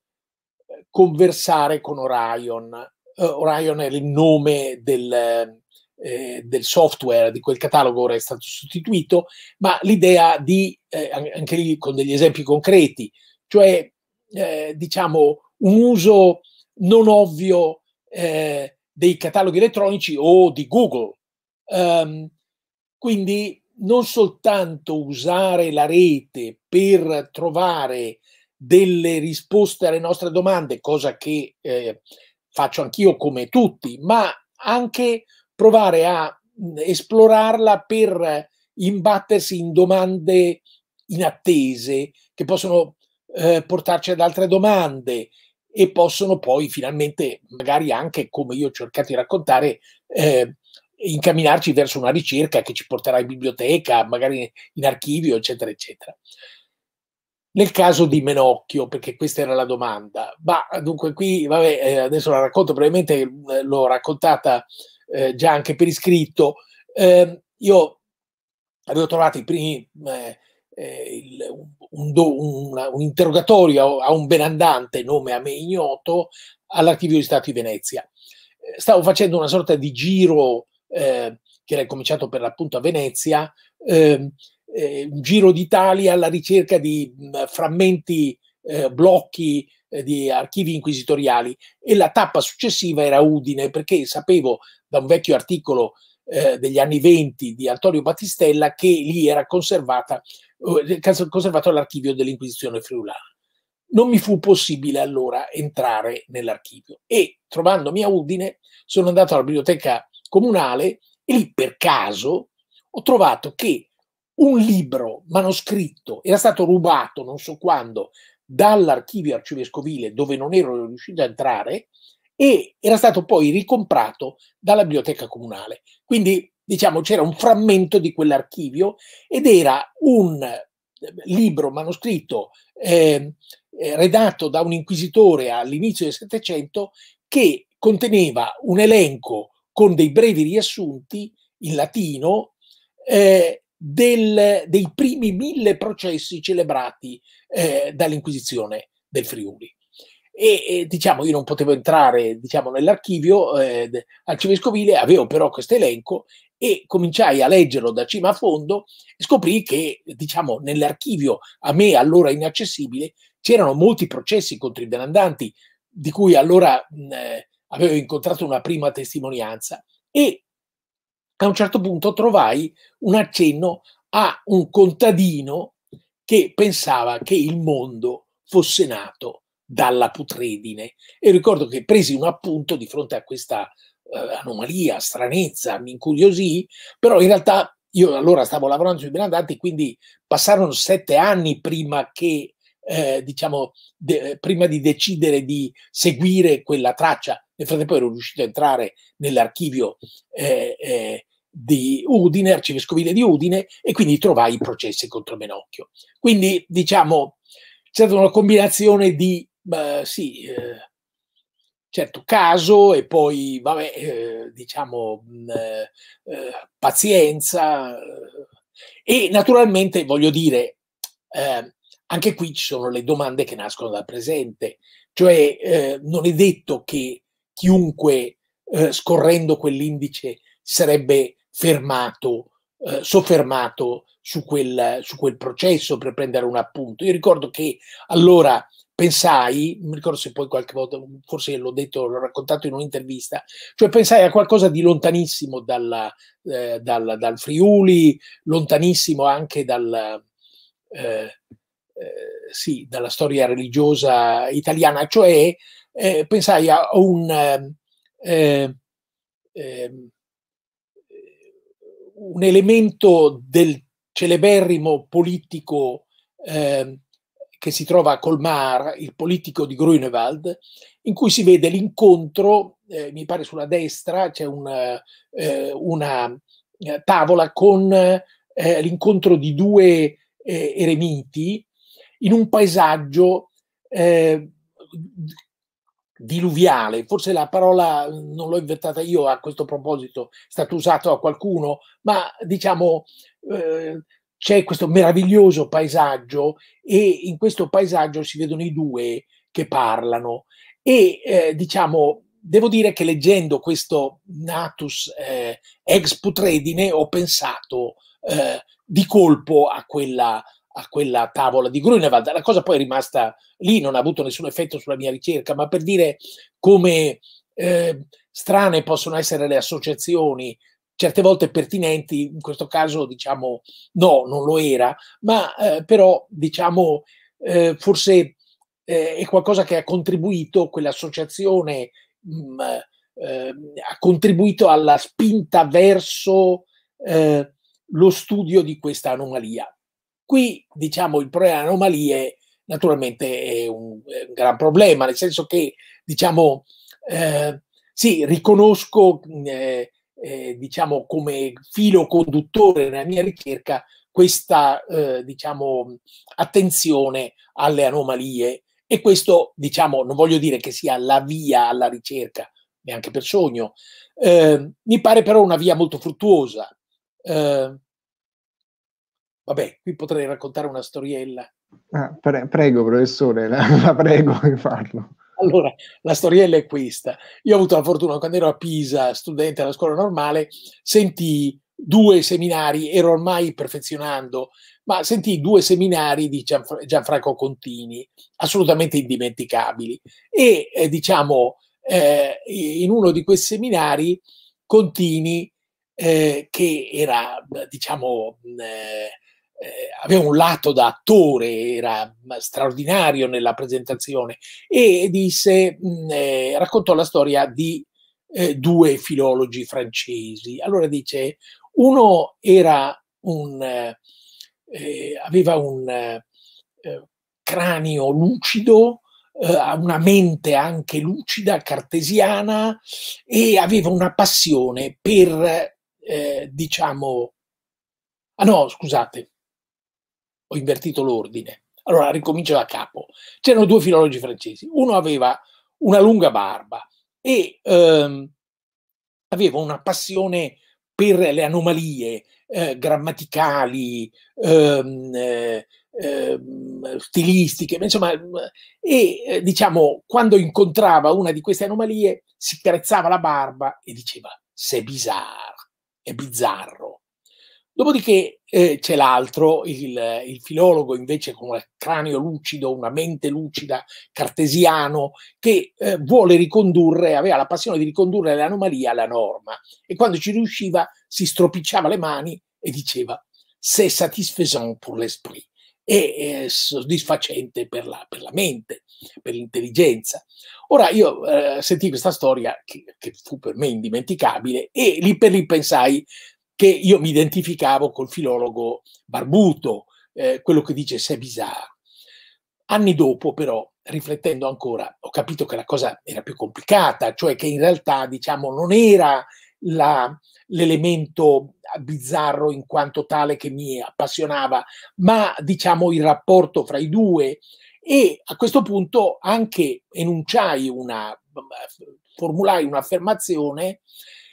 B: Conversare con Orion. Uh, Orion è il nome del, eh, del software di quel catalogo ora è stato sostituito, ma l'idea di, eh, anche lì con degli esempi concreti, cioè eh, diciamo un uso non ovvio eh, dei cataloghi elettronici o di Google. Um, quindi non soltanto usare la rete per trovare delle risposte alle nostre domande, cosa che eh, faccio anch'io come tutti, ma anche provare a esplorarla per imbattersi in domande inattese che possono eh, portarci ad altre domande e possono poi finalmente, magari anche come io ho cercato di raccontare, eh, incamminarci verso una ricerca che ci porterà in biblioteca, magari in archivio, eccetera, eccetera. Nel caso di Menocchio, perché questa era la domanda, ma dunque qui, vabbè, eh, adesso la racconto, probabilmente l'ho raccontata eh, già anche per iscritto. Eh, io avevo trovato i primi, eh, eh, il, un, do, un, un, interrogatorio a un benandante, nome a me ignoto, all'Archivio di Stato di Venezia. Eh, stavo facendo una sorta di giro che era cominciato per l'appunto a Venezia, ehm, un giro d'Italia alla ricerca di mh, mm, frammenti, blocchi eh, di archivi inquisitoriali e la tappa successiva era Udine perché sapevo da un vecchio articolo eh, degli anni 20 di Antonio Battistella che lì era conservata, eh, conservato l'archivio dell'Inquisizione friulana. Non mi fu possibile allora entrare nell'archivio e trovandomi a Udine sono andato alla biblioteca comunale e lì per caso ho trovato che un libro manoscritto era stato rubato non so quando dall'archivio arcivescovile dove non ero riuscito a entrare e era stato poi ricomprato dalla biblioteca comunale. Quindi diciamo c'era un frammento di quell'archivio ed era un eh, libro manoscritto ehm, eh, redatto da un inquisitore all'inizio del Settecento che conteneva un elenco con dei brevi riassunti in latino eh, del, dei primi mille processi celebrati eh, dall'Inquisizione del Friuli. E, e, diciamo io non potevo entrare diciamo, nell'archivio eh, arcivescovile, avevo però questo elenco e cominciai a leggerlo da cima a fondo e scoprì che diciamo, nell'archivio a me allora inaccessibile c'erano molti processi contro i delandanti di cui allora mh, eh, avevo incontrato una prima testimonianza e a un certo punto trovai un accenno a un contadino che pensava che il mondo fosse nato dalla putredine. E ricordo che presi un appunto di fronte a questa eh, anomalia, stranezza, mi incuriosì, però in realtà io allora stavo lavorando sui Benedanti, quindi passarono sette anni prima che, eh, diciamo, de, prima di decidere di seguire quella traccia nel frattempo ero riuscito a entrare nell'archivio eh, eh, di Udine, arcivescovile di Udine, e quindi trovai i processi contro Menocchio. Quindi, diciamo, c'è stata una combinazione di, eh, sì, certo, caso e poi, vabbè, eh, diciamo, mm, eh, eh, pazienza. E naturalmente, voglio dire, anche qui ci sono le domande che nascono dal presente, cioè non è detto che chiunque eh, scorrendo quell'indice sarebbe fermato, eh, soffermato su quel, su quel processo per prendere un appunto. Io ricordo che allora pensai, non mi ricordo se poi qualche volta, forse l'ho detto, l'ho raccontato in un'intervista, cioè pensai a qualcosa di lontanissimo dalla, eh, dal, dal, Friuli, lontanissimo anche dal, eh, eh, sì, dalla storia religiosa italiana, cioè eh, pensai a un, eh, un, elemento del celeberrimo politico ehm, che si trova a Colmar, il politico di Grunewald, in cui si vede l'incontro, eh, mi pare sulla destra c'è eh, una, una eh, tavola con eh, l'incontro di due eh, eremiti in un paesaggio eh, diluviale, forse la parola mhmm, non l'ho inventata io a questo proposito, è stato usato da qualcuno, ma diciamo eh, c'è questo meraviglioso paesaggio e in questo paesaggio si vedono i due che parlano e eh, diciamo devo dire che leggendo questo Natus eh, ex putredine ho pensato eh, di colpo a quella a quella tavola di Grunewald. La cosa poi è rimasta lì, non ha avuto nessun effetto sulla mia ricerca, ma per dire come eh, strane possono essere le associazioni, certe volte pertinenti, in questo caso diciamo no, non lo era, ma eh, però diciamo eh, forse eh, è qualcosa che ha contribuito, quell'associazione mh, mm, eh, ha contribuito alla spinta verso eh, lo studio di questa anomalia Qui diciamo il problema delle anomalie naturalmente è un, è un, gran problema, nel senso che diciamo eh, sì, riconosco mm, eh, eh, diciamo come filo conduttore nella mia ricerca questa eh, diciamo attenzione alle anomalie e questo diciamo non voglio dire che sia la via alla ricerca, neanche per sogno. Eh, mi pare però una via molto fruttuosa. Eh, Vabbè, qui potrei raccontare una storiella.
A: Ah, pre- prego, professore, la, la prego di farlo.
B: Allora, la storiella è questa. Io ho avuto la fortuna, quando ero a Pisa, studente alla scuola normale, sentii due seminari, ero ormai perfezionando, ma sentii due seminari di Gianf- Gianfranco Contini, assolutamente indimenticabili. E eh, diciamo, eh, in uno di questi seminari, Contini, eh, che era, diciamo, mm, eh, eh, aveva un lato da attore, era straordinario nella presentazione, e disse, mh, mm, eh, raccontò la storia di eh, due filologi francesi. Allora dice, uno era un, eh, eh, aveva un eh, cranio lucido, una mente anche lucida, cartesiana, e aveva una passione per, diciamo, ah no, scusate, ho invertito l'ordine. Allora ricomincio da capo. C'erano due filologi francesi, uno aveva una lunga barba e ehm, aveva una passione per le anomalie eh, grammaticali, ehm, eh, ehm, stilistiche, insomma, mm, e eh, diciamo quando incontrava una di queste anomalie si carezzava la barba e diceva sei bizarre, è bizzarro. Dopodiché eh, c'è l'altro, il, il, filologo invece con un cranio lucido, una mente lucida, cartesiano, che eh, vuole ricondurre, aveva la passione di ricondurre l'anomalia alla norma e quando ci riusciva si stropicciava le mani e diceva c'est satisfaisant pour l'esprit, è, è eh, soddisfacente per la, per la, mente, per l'intelligenza. Ora io eh, sentii questa storia che, che, fu per me indimenticabile e lì per lì pensai che io mi identificavo col filologo barbuto, eh, quello che dice sei bizzarro. Anni dopo, però, riflettendo ancora, ho capito che la cosa era più complicata, cioè che in realtà, diciamo, non era l'elemento bizzarro in quanto tale che mi appassionava, ma diciamo il rapporto fra i due. E a questo punto anche enunciai una, formulai un'affermazione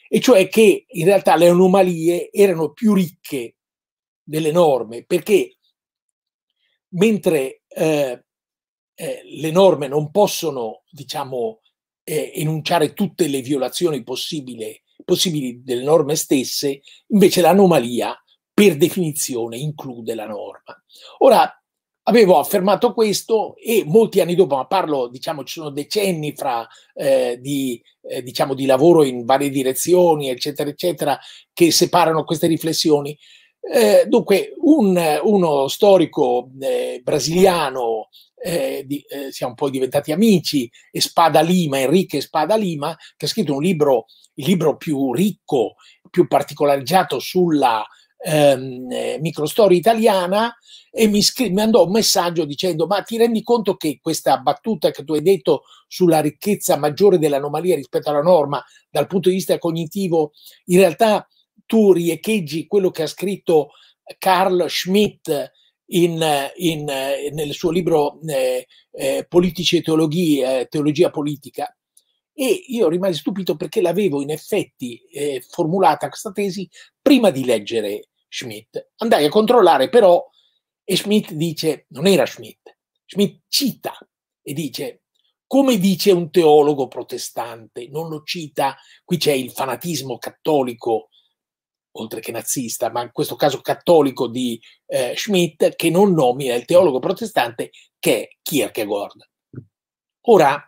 B: e cioè che in realtà le anomalie erano più ricche delle norme, perché mentre eh, eh, le norme non possono, diciamo, eh, enunciare tutte le violazioni possibili delle norme stesse, invece l'anomalia per definizione include la norma. Ora, Avevo affermato questo e molti anni dopo, ma parlo, diciamo, ci sono decenni fra, eh, di, eh, diciamo, di lavoro in varie direzioni, eccetera, eccetera, che separano queste riflessioni. Eh, dunque, un, uno storico eh, brasiliano, eh, di, eh, siamo poi diventati amici, Espada Lima, Enrique Spada Lima, che ha scritto un libro, il libro più ricco, più particolareggiato sulla ehm, eh, microstoria italiana e mi, scri- mi un messaggio dicendo ma ti rendi conto che questa battuta che tu hai detto sulla ricchezza maggiore dell'anomalia rispetto alla norma dal punto di vista cognitivo in realtà tu riecheggi quello che ha scritto Carl Schmitt in, in, nel suo libro eh, eh, Politici e teologie, eh, Teologia politica, e io rimasi stupito perché l'avevo in effetti eh, formulata questa tesi prima di leggere Schmidt. Andai a controllare però e Schmidt dice, non era Schmidt, Schmidt cita e dice, come dice un teologo protestante, non lo cita, qui c'è il fanatismo cattolico, oltre che nazista, ma in questo caso cattolico di eh, Schmidt, che non nomina il teologo protestante che è Kierkegaard. Ora,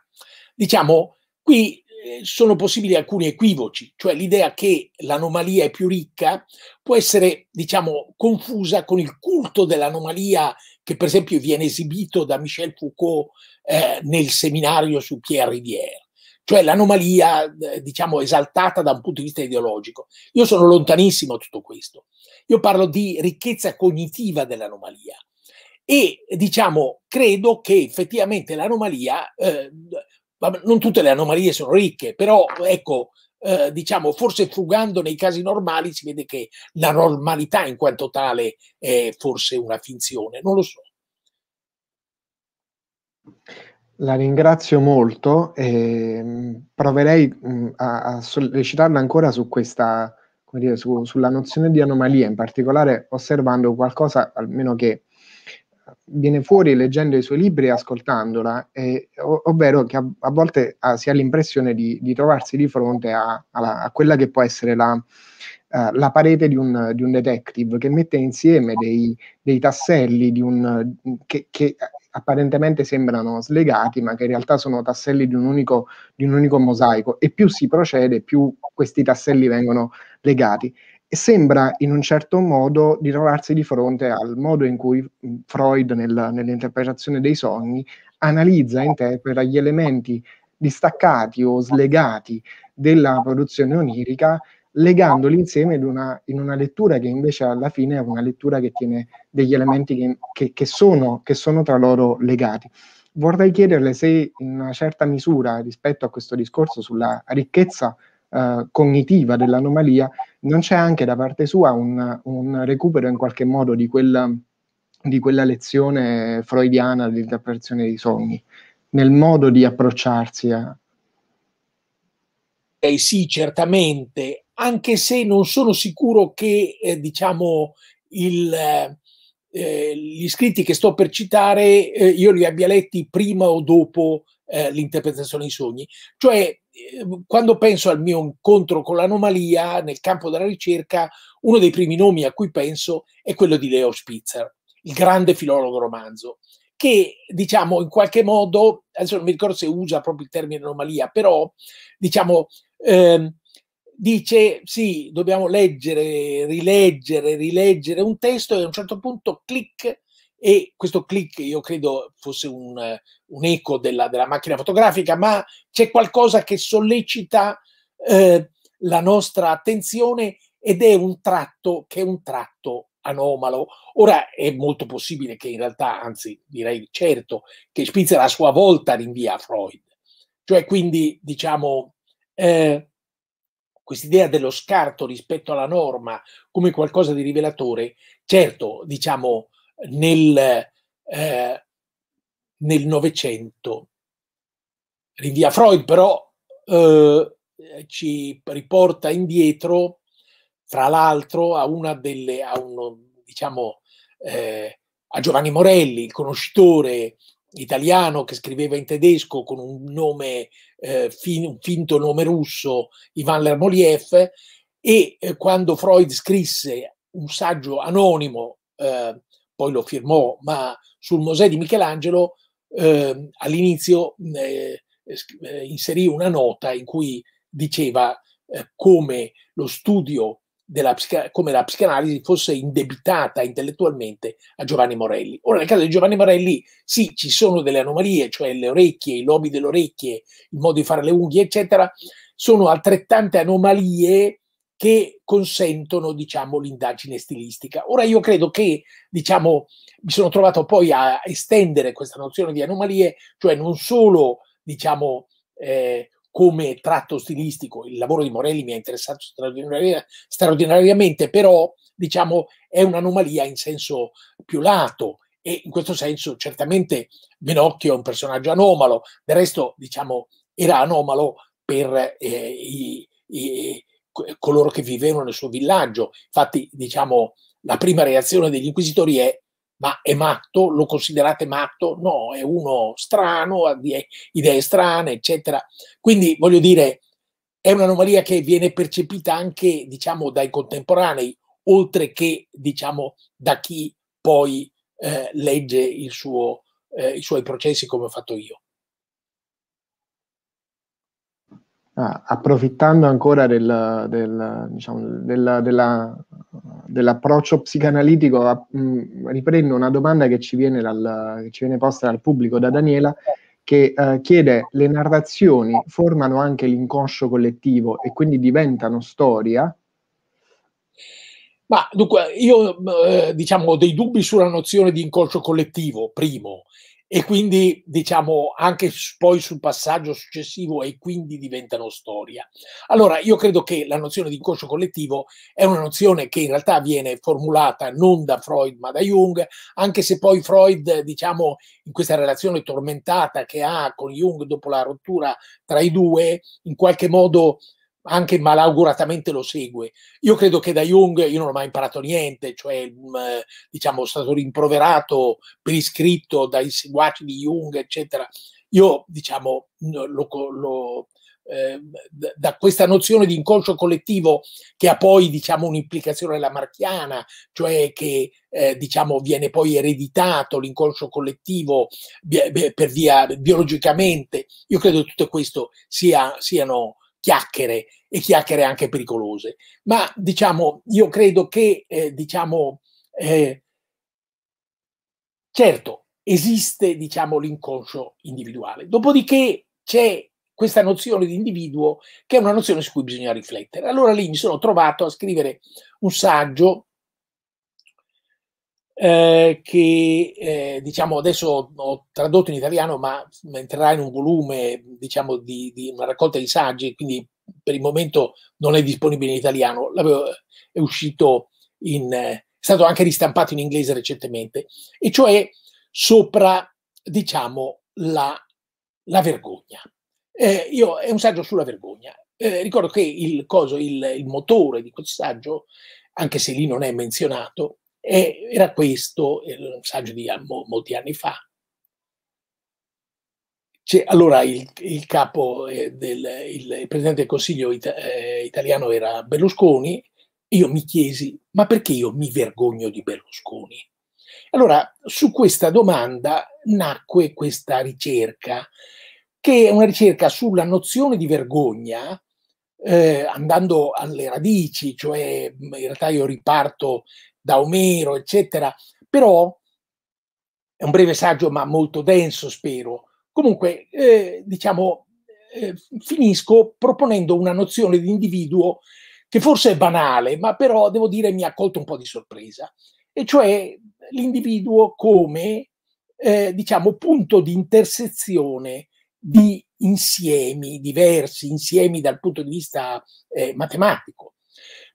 B: diciamo, Qui eh, sono possibili alcuni equivoci, cioè l'idea che l'anomalia è più ricca può essere, diciamo, confusa con il culto dell'anomalia che per esempio viene esibito da Michel Foucault eh, nel seminario su Pierre Rivière, cioè l'anomalia, eh, diciamo, esaltata da un punto di vista ideologico. Io sono lontanissimo da tutto questo. Io parlo di ricchezza cognitiva dell'anomalia e diciamo credo che effettivamente l'anomalia eh, non tutte le anomalie sono ricche, però ecco, eh, diciamo, forse frugando nei casi normali si vede che la normalità in quanto tale è forse una
A: finzione, non lo so. La ringrazio molto e mm, proverei mm, a, a sollecitarla ancora su questa, come dire, su, sulla nozione di anomalia, in particolare osservando qualcosa almeno che viene fuori leggendo i suoi libri e ascoltandola, eh, ovvero che a, a volte ah, si ha l'impressione di, di, trovarsi di fronte a, alla, a quella che può essere la, uh, la parete di un, di un, detective che mette insieme dei, dei tasselli un, che, che, apparentemente sembrano slegati, ma che in realtà sono tasselli di un, unico, di un unico mosaico e più si procede, più questi tasselli vengono legati e sembra in un certo modo di trovarsi di fronte al modo in cui Freud nel, nell'interpretazione dei sogni analizza e interpreta gli elementi distaccati o slegati della produzione onirica legandoli insieme in una, in una, lettura che invece alla fine è una lettura che tiene degli elementi che, che, che, sono, che, sono, tra loro legati. Vorrei chiederle se in una certa misura rispetto a questo discorso sulla ricchezza eh, cognitiva dell'anomalia, non c'è anche da parte sua un, un recupero in qualche modo di quella, di quella lezione freudiana dell'interpretazione dei sogni, nel modo di approcciarsi a... Eh sì, certamente, anche
B: se non sono sicuro che, eh, diciamo, il, eh, eh gli scritti che sto per citare eh, io li abbia letti prima o dopo eh, l'interpretazione dei sogni. Cioè, Ehm, quando penso al mio incontro con l'anomalia nel campo della ricerca, uno dei primi nomi a cui penso è quello di Leo Spitzer, il grande filologo romanzo, che diciamo in qualche modo, adesso non mi ricordo se usa proprio il termine anomalia, però diciamo eh, dice sì, dobbiamo leggere, rileggere, rileggere un testo e a un certo punto clic e questo click io credo fosse un, un eco della, della, macchina fotografica, ma c'è qualcosa che sollecita eh, la nostra attenzione ed è un tratto che è un tratto anomalo. Ora è molto possibile che in realtà, anzi direi certo, che Spitzer a sua volta rinvia a Freud. Cioè quindi diciamo eh, quest'idea dello scarto rispetto alla norma come qualcosa di rivelatore, certo diciamo nel, eh, nel Novecento. Rinvia Freud però eh, ci riporta indietro, fra l'altro, a una delle, a uno, diciamo, eh, a Giovanni Morelli, il conoscitore italiano che scriveva in tedesco con un nome, eh, fin, un finto nome russo, Ivan Lermoliev, e eh, quando Freud scrisse un saggio anonimo eh, poi lo firmò, ma sul Mosè di Michelangelo ehm, eh, all'inizio eh, eh, inserì una nota in cui diceva eh, come lo studio della come la psicanalisi fosse indebitata intellettualmente a Giovanni Morelli. Ora, nel caso di Giovanni Morelli, sì, ci sono delle anomalie, cioè le orecchie, i lobi delle orecchie, il modo di fare le unghie, eccetera, sono altrettante anomalie che consentono diciamo, l'indagine stilistica. Ora io credo che diciamo, mi sono trovato poi a estendere questa nozione di anomalie, cioè non solo diciamo, eh, come tratto stilistico, il lavoro di Morelli mi ha interessato straordinari- straordinariamente, però diciamo, è un'anomalia in senso più lato e in questo senso certamente Benocchio è un personaggio anomalo, del resto diciamo, era anomalo per eh, i, i coloro che vivevano nel suo villaggio. Infatti, diciamo, la prima reazione degli inquisitori è ma è matto? Lo considerate matto? No, è uno strano, ha idee strane, eccetera. Quindi, voglio dire, è un'anomalia che viene percepita anche, diciamo, dai contemporanei, oltre che, diciamo, da chi poi eh, legge suo, eh, i suoi processi come ho fatto io.
A: Ah, approfittando ancora del, del, diciamo, del, della, dell'approccio psicanalitico, mm, riprendo una domanda che ci viene, dal, che ci viene posta dal pubblico, da Daniela, che eh, chiede le narrazioni formano anche l'inconscio collettivo e quindi diventano storia?
B: Ma dunque, io eh, diciamo ho dei dubbi sulla nozione di inconscio collettivo, primo e quindi diciamo anche poi sul passaggio successivo e quindi diventano storia. Allora io credo che la nozione di inconscio collettivo è una nozione che in realtà viene formulata non da Freud ma da Jung, anche se poi Freud diciamo in questa relazione tormentata che ha con Jung dopo la rottura tra i due in qualche modo anche malauguratamente lo segue. Io credo che da Jung io non ho mai imparato niente, cioè mm, diciamo stato rimproverato per iscritto dai seguaci di Jung, eccetera. Io diciamo lo, lo, eh, da questa nozione di inconscio collettivo che ha poi diciamo un'implicazione lamarchiana, cioè che eh, diciamo viene poi ereditato l'inconscio collettivo per via biologicamente. Io credo che tutto questo sia, siano chiacchiere e chiacchiere anche pericolose. Ma diciamo, io credo che, eh, diciamo, eh, certo, esiste diciamo, l'inconscio individuale. Dopodiché c'è questa nozione di individuo che è una nozione su cui bisogna riflettere. Allora lì mi sono trovato a scrivere un saggio eh, che eh, diciamo adesso ho tradotto in italiano, ma entrerà in un volume, diciamo, di, di, una raccolta di saggi, quindi per il momento non è disponibile in italiano. L'avevo, eh, è uscito in, è stato anche ristampato in inglese recentemente, e cioè sopra, diciamo, la, la vergogna. Eh, io, è un saggio sulla vergogna. Eh, ricordo che il, coso, il, il motore di quel saggio, anche se lì non è menzionato, e era questo, eh, un saggio di ah, molti anni fa. Cioè, allora il, il capo eh, del il presidente del Consiglio ita- eh, italiano era Berlusconi, io mi chiesi, ma perché io mi vergogno di Berlusconi? Allora, su questa domanda nacque questa ricerca, che è una ricerca sulla nozione di vergogna, eh, andando alle radici, cioè in realtà io riparto da Omero, eccetera, però è un breve saggio ma molto denso, spero. Comunque, eh, diciamo, eh, finisco proponendo una nozione di individuo che forse è banale, ma però devo dire mi ha colto un po' di sorpresa, e cioè l'individuo come, eh, diciamo, punto di intersezione di insiemi diversi, insiemi dal punto di vista eh, matematico.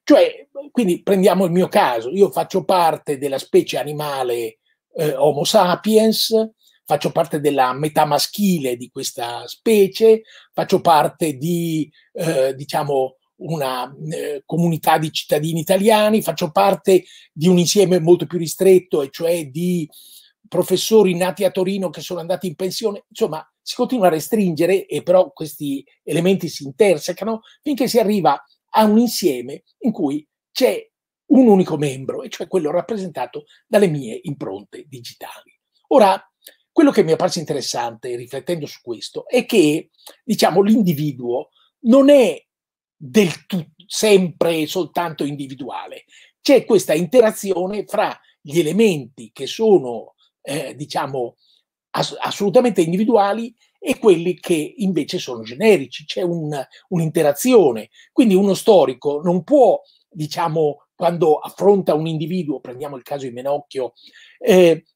B: Cioè, quindi prendiamo il mio caso, io faccio parte della specie animale eh, Homo sapiens, faccio parte della metà maschile di questa specie, faccio parte di, eh, diciamo, una eh, comunità di cittadini italiani, faccio parte di un insieme molto più ristretto, e cioè di professori nati a Torino che sono andati in pensione, insomma si continua a restringere e però questi elementi si intersecano finché si arriva a a un insieme in cui c'è un unico membro, e cioè quello rappresentato dalle mie impronte digitali. Ora, quello che mi è parso interessante, riflettendo su questo, è che, diciamo, l'individuo non è del tutto sempre soltanto individuale. C'è questa interazione fra gli elementi che sono, eh, diciamo, ass- assolutamente individuali e quelli che invece sono generici, c'è un, un'interazione. Quindi uno storico non può, diciamo, quando affronta un individuo, prendiamo il caso di Menocchio, eh,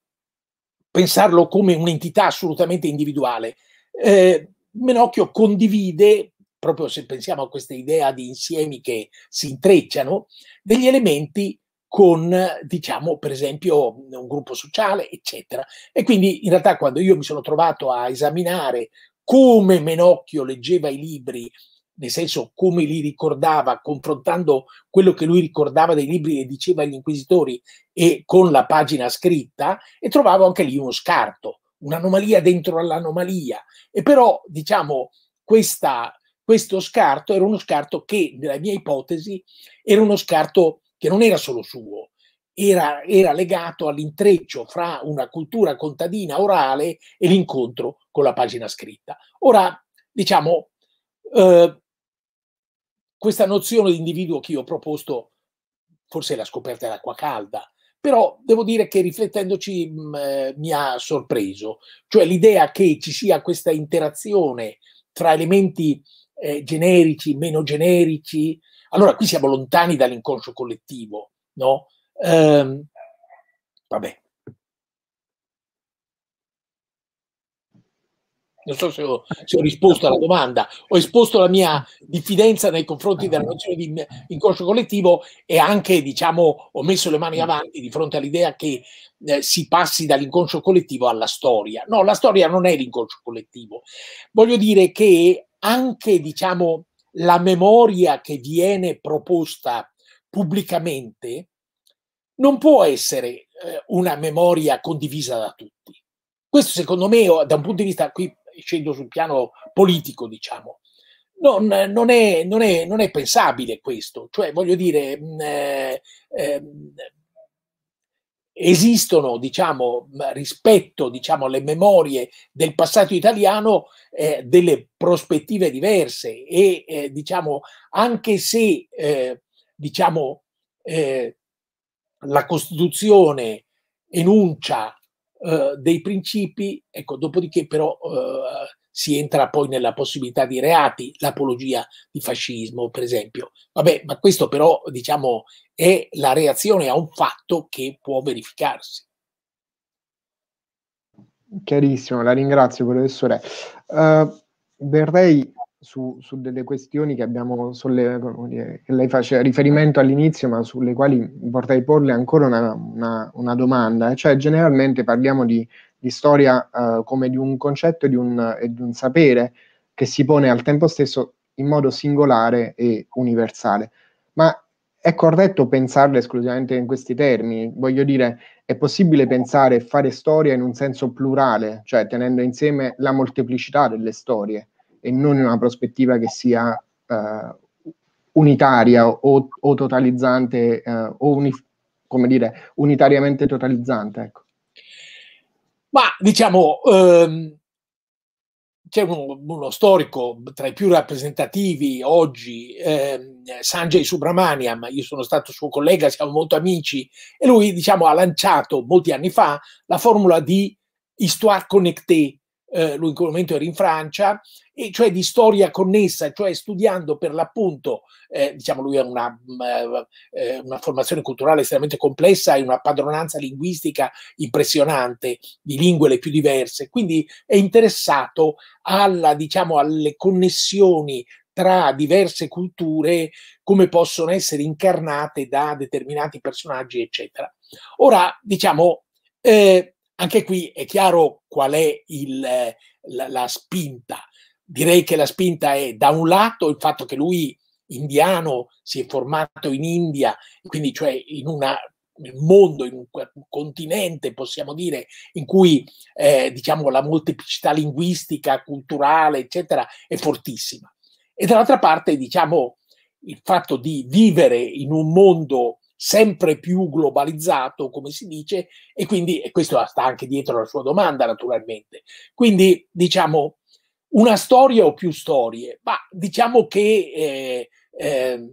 B: pensarlo come un'entità assolutamente individuale. Eh, Menocchio condivide, proprio se pensiamo a questa idea di insiemi che si intrecciano, degli elementi con, diciamo, per esempio, un gruppo sociale, eccetera. E quindi in realtà quando io mi sono trovato a esaminare come Menocchio leggeva i libri, nel senso come li ricordava, confrontando quello che lui ricordava dei libri e diceva agli inquisitori e con la pagina scritta, e trovavo anche lì uno scarto, un'anomalia dentro all'anomalia. E però, diciamo, questa, questo scarto era uno scarto che, nella mia ipotesi, era uno scarto che non era solo suo,
A: era, era
B: legato all'intreccio fra una cultura contadina orale e l'incontro con la pagina scritta. Ora, diciamo, eh, questa nozione di individuo che io ho proposto, forse la scoperta è dell'acqua calda, però devo dire che riflettendoci mh, mm, eh, mi ha sorpreso, cioè l'idea che ci sia questa interazione tra elementi eh, generici, meno generici, allora qui siamo lontani dall'inconscio collettivo, no? Ehm, vabbè. Non so se ho, se ho, risposto alla domanda, ho esposto la mia diffidenza nei confronti della nozione di inconscio collettivo e anche, diciamo, ho messo le mani avanti di fronte all'idea che eh, si passi dall'inconscio collettivo alla storia. No, la storia non è l'inconscio collettivo. Voglio dire che anche, diciamo, la memoria che viene proposta pubblicamente non può essere eh, una memoria condivisa da tutti. Questo secondo me, da un punto di vista, qui scendo sul piano politico, diciamo, non, non, è, non, è, non è, pensabile questo. Cioè, voglio dire, mm, eh, eh, esistono, diciamo, rispetto diciamo, alle memorie del passato italiano, eh, delle prospettive diverse e, eh, diciamo, anche se, eh, diciamo, eh, la Costituzione enuncia eh, dei principi, ecco, dopodiché però eh, si entra poi nella possibilità di reati, l'apologia di fascismo, per esempio. Vabbè, ma questo però, diciamo, è la reazione a un fatto che può verificarsi.
A: Chiarissimo, la ringrazio professore. Uh, verrei su, su, delle questioni che abbiamo sollevato, che lei faceva riferimento all'inizio, ma sulle quali vorrei porle ancora una, una, una domanda. Cioè, generalmente parliamo di di storia eh, come di un concetto e di un, e di un sapere che si pone al tempo stesso in modo singolare e universale. Ma è corretto pensarla esclusivamente in questi termini? Voglio dire, è possibile pensare e fare storia in un senso plurale, cioè tenendo insieme la molteplicità delle storie e non in una prospettiva che sia eh, unitaria o, o totalizzante eh, o uni- come dire, unitariamente totalizzante. Ecco. Ma diciamo, ehm, c'è uno, uno,
B: storico tra i più rappresentativi oggi, ehm, Sanjay Subramaniam, io sono stato suo collega, siamo molto amici, e lui diciamo, ha lanciato molti anni fa la formula di histoire connectée, eh, lui in quel momento era in Francia, e cioè di storia connessa, cioè studiando per l'appunto, eh, diciamo lui ha una, mm, eh, eh, una, formazione culturale estremamente complessa e una padronanza linguistica impressionante di lingue le più diverse, quindi è interessato alla, diciamo, alle connessioni tra diverse culture, come possono essere incarnate da determinati personaggi, eccetera. Ora, diciamo, eh, anche qui è chiaro qual è il, eh, la, la, spinta direi che la spinta è da un lato il fatto che lui indiano si è formato in India, quindi cioè in un mondo, in un continente possiamo dire, in cui eh, diciamo, la molteplicità linguistica, culturale, eccetera, è fortissima. E dall'altra parte, diciamo, il fatto di vivere in un mondo sempre più globalizzato, come si dice, e quindi e questo sta anche dietro la sua domanda, naturalmente. Quindi, diciamo, una storia o più storie, ma diciamo che eh, eh,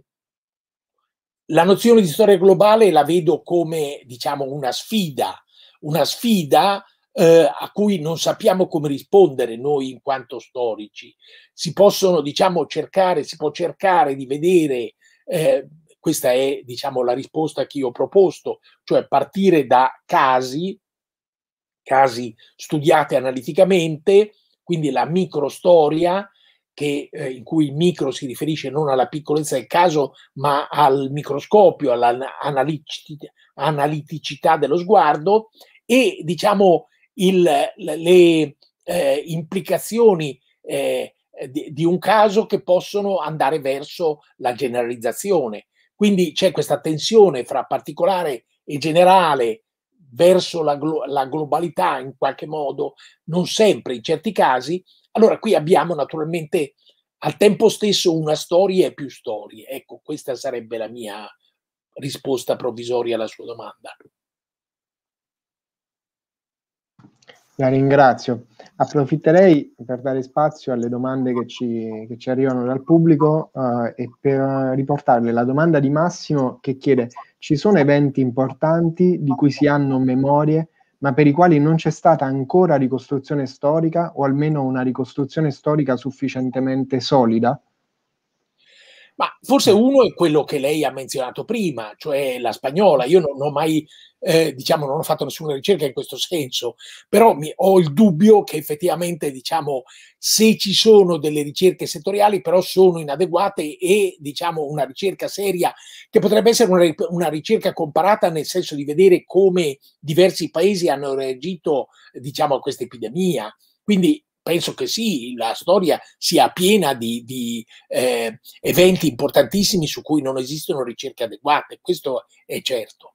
B: la nozione di storia globale la vedo come diciamo, una sfida, una sfida eh, a cui non sappiamo come rispondere noi in quanto storici. Si possono, diciamo, cercare, si può cercare di vedere, eh, questa è, diciamo, la risposta che io ho proposto, cioè partire da casi, casi studiati analiticamente, quindi la microstoria che, eh, in cui il micro si riferisce non alla piccolezza del caso, ma al microscopio, all'analiticità dello sguardo e diciamo il, le eh, implicazioni eh, di, di, un caso che possono andare verso la generalizzazione. Quindi c'è questa tensione fra particolare e generale verso la, glo- la globalità in qualche modo, non sempre in certi casi, allora qui abbiamo naturalmente al tempo stesso una storia e più storie. Ecco, questa sarebbe la mia risposta provvisoria alla sua domanda.
A: La ringrazio. Approfitterei per dare spazio alle domande che ci, che ci arrivano dal pubblico uh, e per riportarle la domanda di Massimo che chiede ci sono eventi importanti di cui si hanno memorie ma per i quali non c'è stata ancora ricostruzione storica o almeno una ricostruzione storica sufficientemente solida?
B: Ma forse eh. uno è quello che lei ha menzionato prima, cioè la spagnola. Io non, non ho mai, eh, diciamo, non ho fatto nessuna ricerca in questo senso, però mi, ho il dubbio che effettivamente, diciamo, se ci sono delle ricerche settoriali, però sono inadeguate e, diciamo, una ricerca seria, che potrebbe essere una, una ricerca comparata nel senso di vedere come diversi paesi hanno reagito, diciamo, a questa epidemia. Quindi penso che sì, la storia sia piena di, di eh, eventi importantissimi su cui non esistono ricerche adeguate, questo è certo.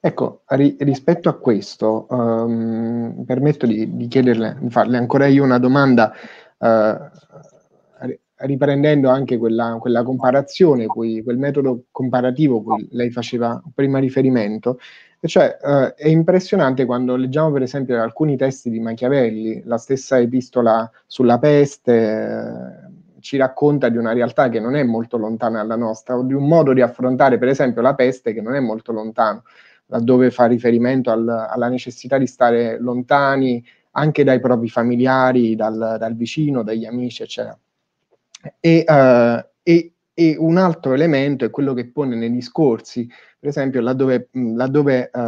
A: Ecco, ri rispetto a questo, um, permetto di, di, chiederle, di farle ancora io una domanda, uh, riprendendo anche quella, quella comparazione, cui, quel metodo comparativo a cui lei faceva prima riferimento. E cioè, eh, è impressionante quando leggiamo per esempio alcuni testi di Machiavelli, la stessa epistola sulla peste, eh, ci racconta di una realtà che non è molto lontana dalla nostra, o di un modo di affrontare, per esempio, la peste che non è molto lontano, laddove fa riferimento al, alla necessità di stare lontani anche dai propri familiari, dal, dal vicino, dagli amici, eccetera. E, uh, e e un altro elemento è quello che pone nei discorsi, per esempio laddove, laddove uh,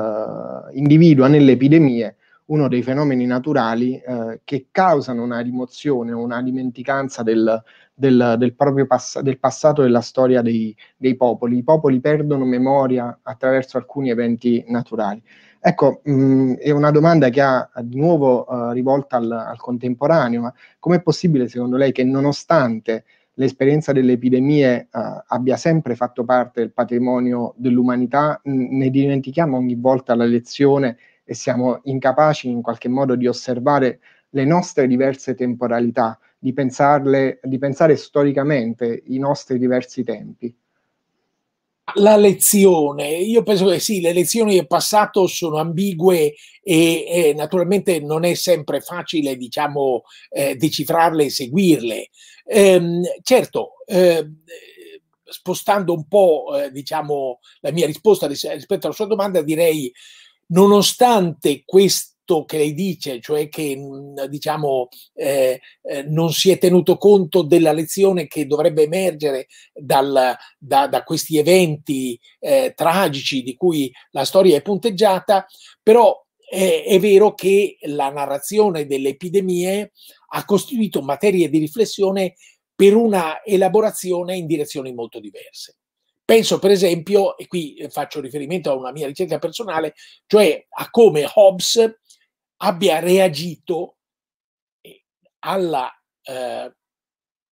A: individua nelle epidemie uno dei fenomeni naturali uh, che causano una rimozione, una dimenticanza del, del, del proprio pass- del passato e della storia dei, dei, popoli. I popoli perdono memoria attraverso alcuni eventi naturali. Ecco, mh, è una domanda che ha eh, di nuovo uh, rivolta al, al contemporaneo, ma com'è possibile secondo lei che nonostante l'esperienza delle epidemie eh, abbia sempre fatto parte del patrimonio dell'umanità, mh, ne dimentichiamo ogni volta la lezione e siamo incapaci in qualche modo di osservare le nostre diverse temporalità, di, pensarle, di pensare storicamente i nostri diversi tempi
B: la lezione, io penso che sì, le lezioni del passato sono ambigue e, e naturalmente non è sempre facile, diciamo, eh, decifrarle e seguirle. Ehm, certo, eh, spostando un po', eh, diciamo, la mia risposta rispetto alla sua domanda, direi, nonostante questa fatto che lei dice, cioè che mm, diciamo, eh, eh, non si è tenuto conto della lezione che dovrebbe emergere dal, da, da, questi eventi eh, tragici di cui la storia è punteggiata, però è vero che la narrazione delle epidemie ha costituito materie di riflessione per una elaborazione in direzioni molto diverse. Penso per esempio, e qui eh, faccio riferimento a una mia ricerca personale, cioè a come Hobbes abbia reagito eh, alla eh,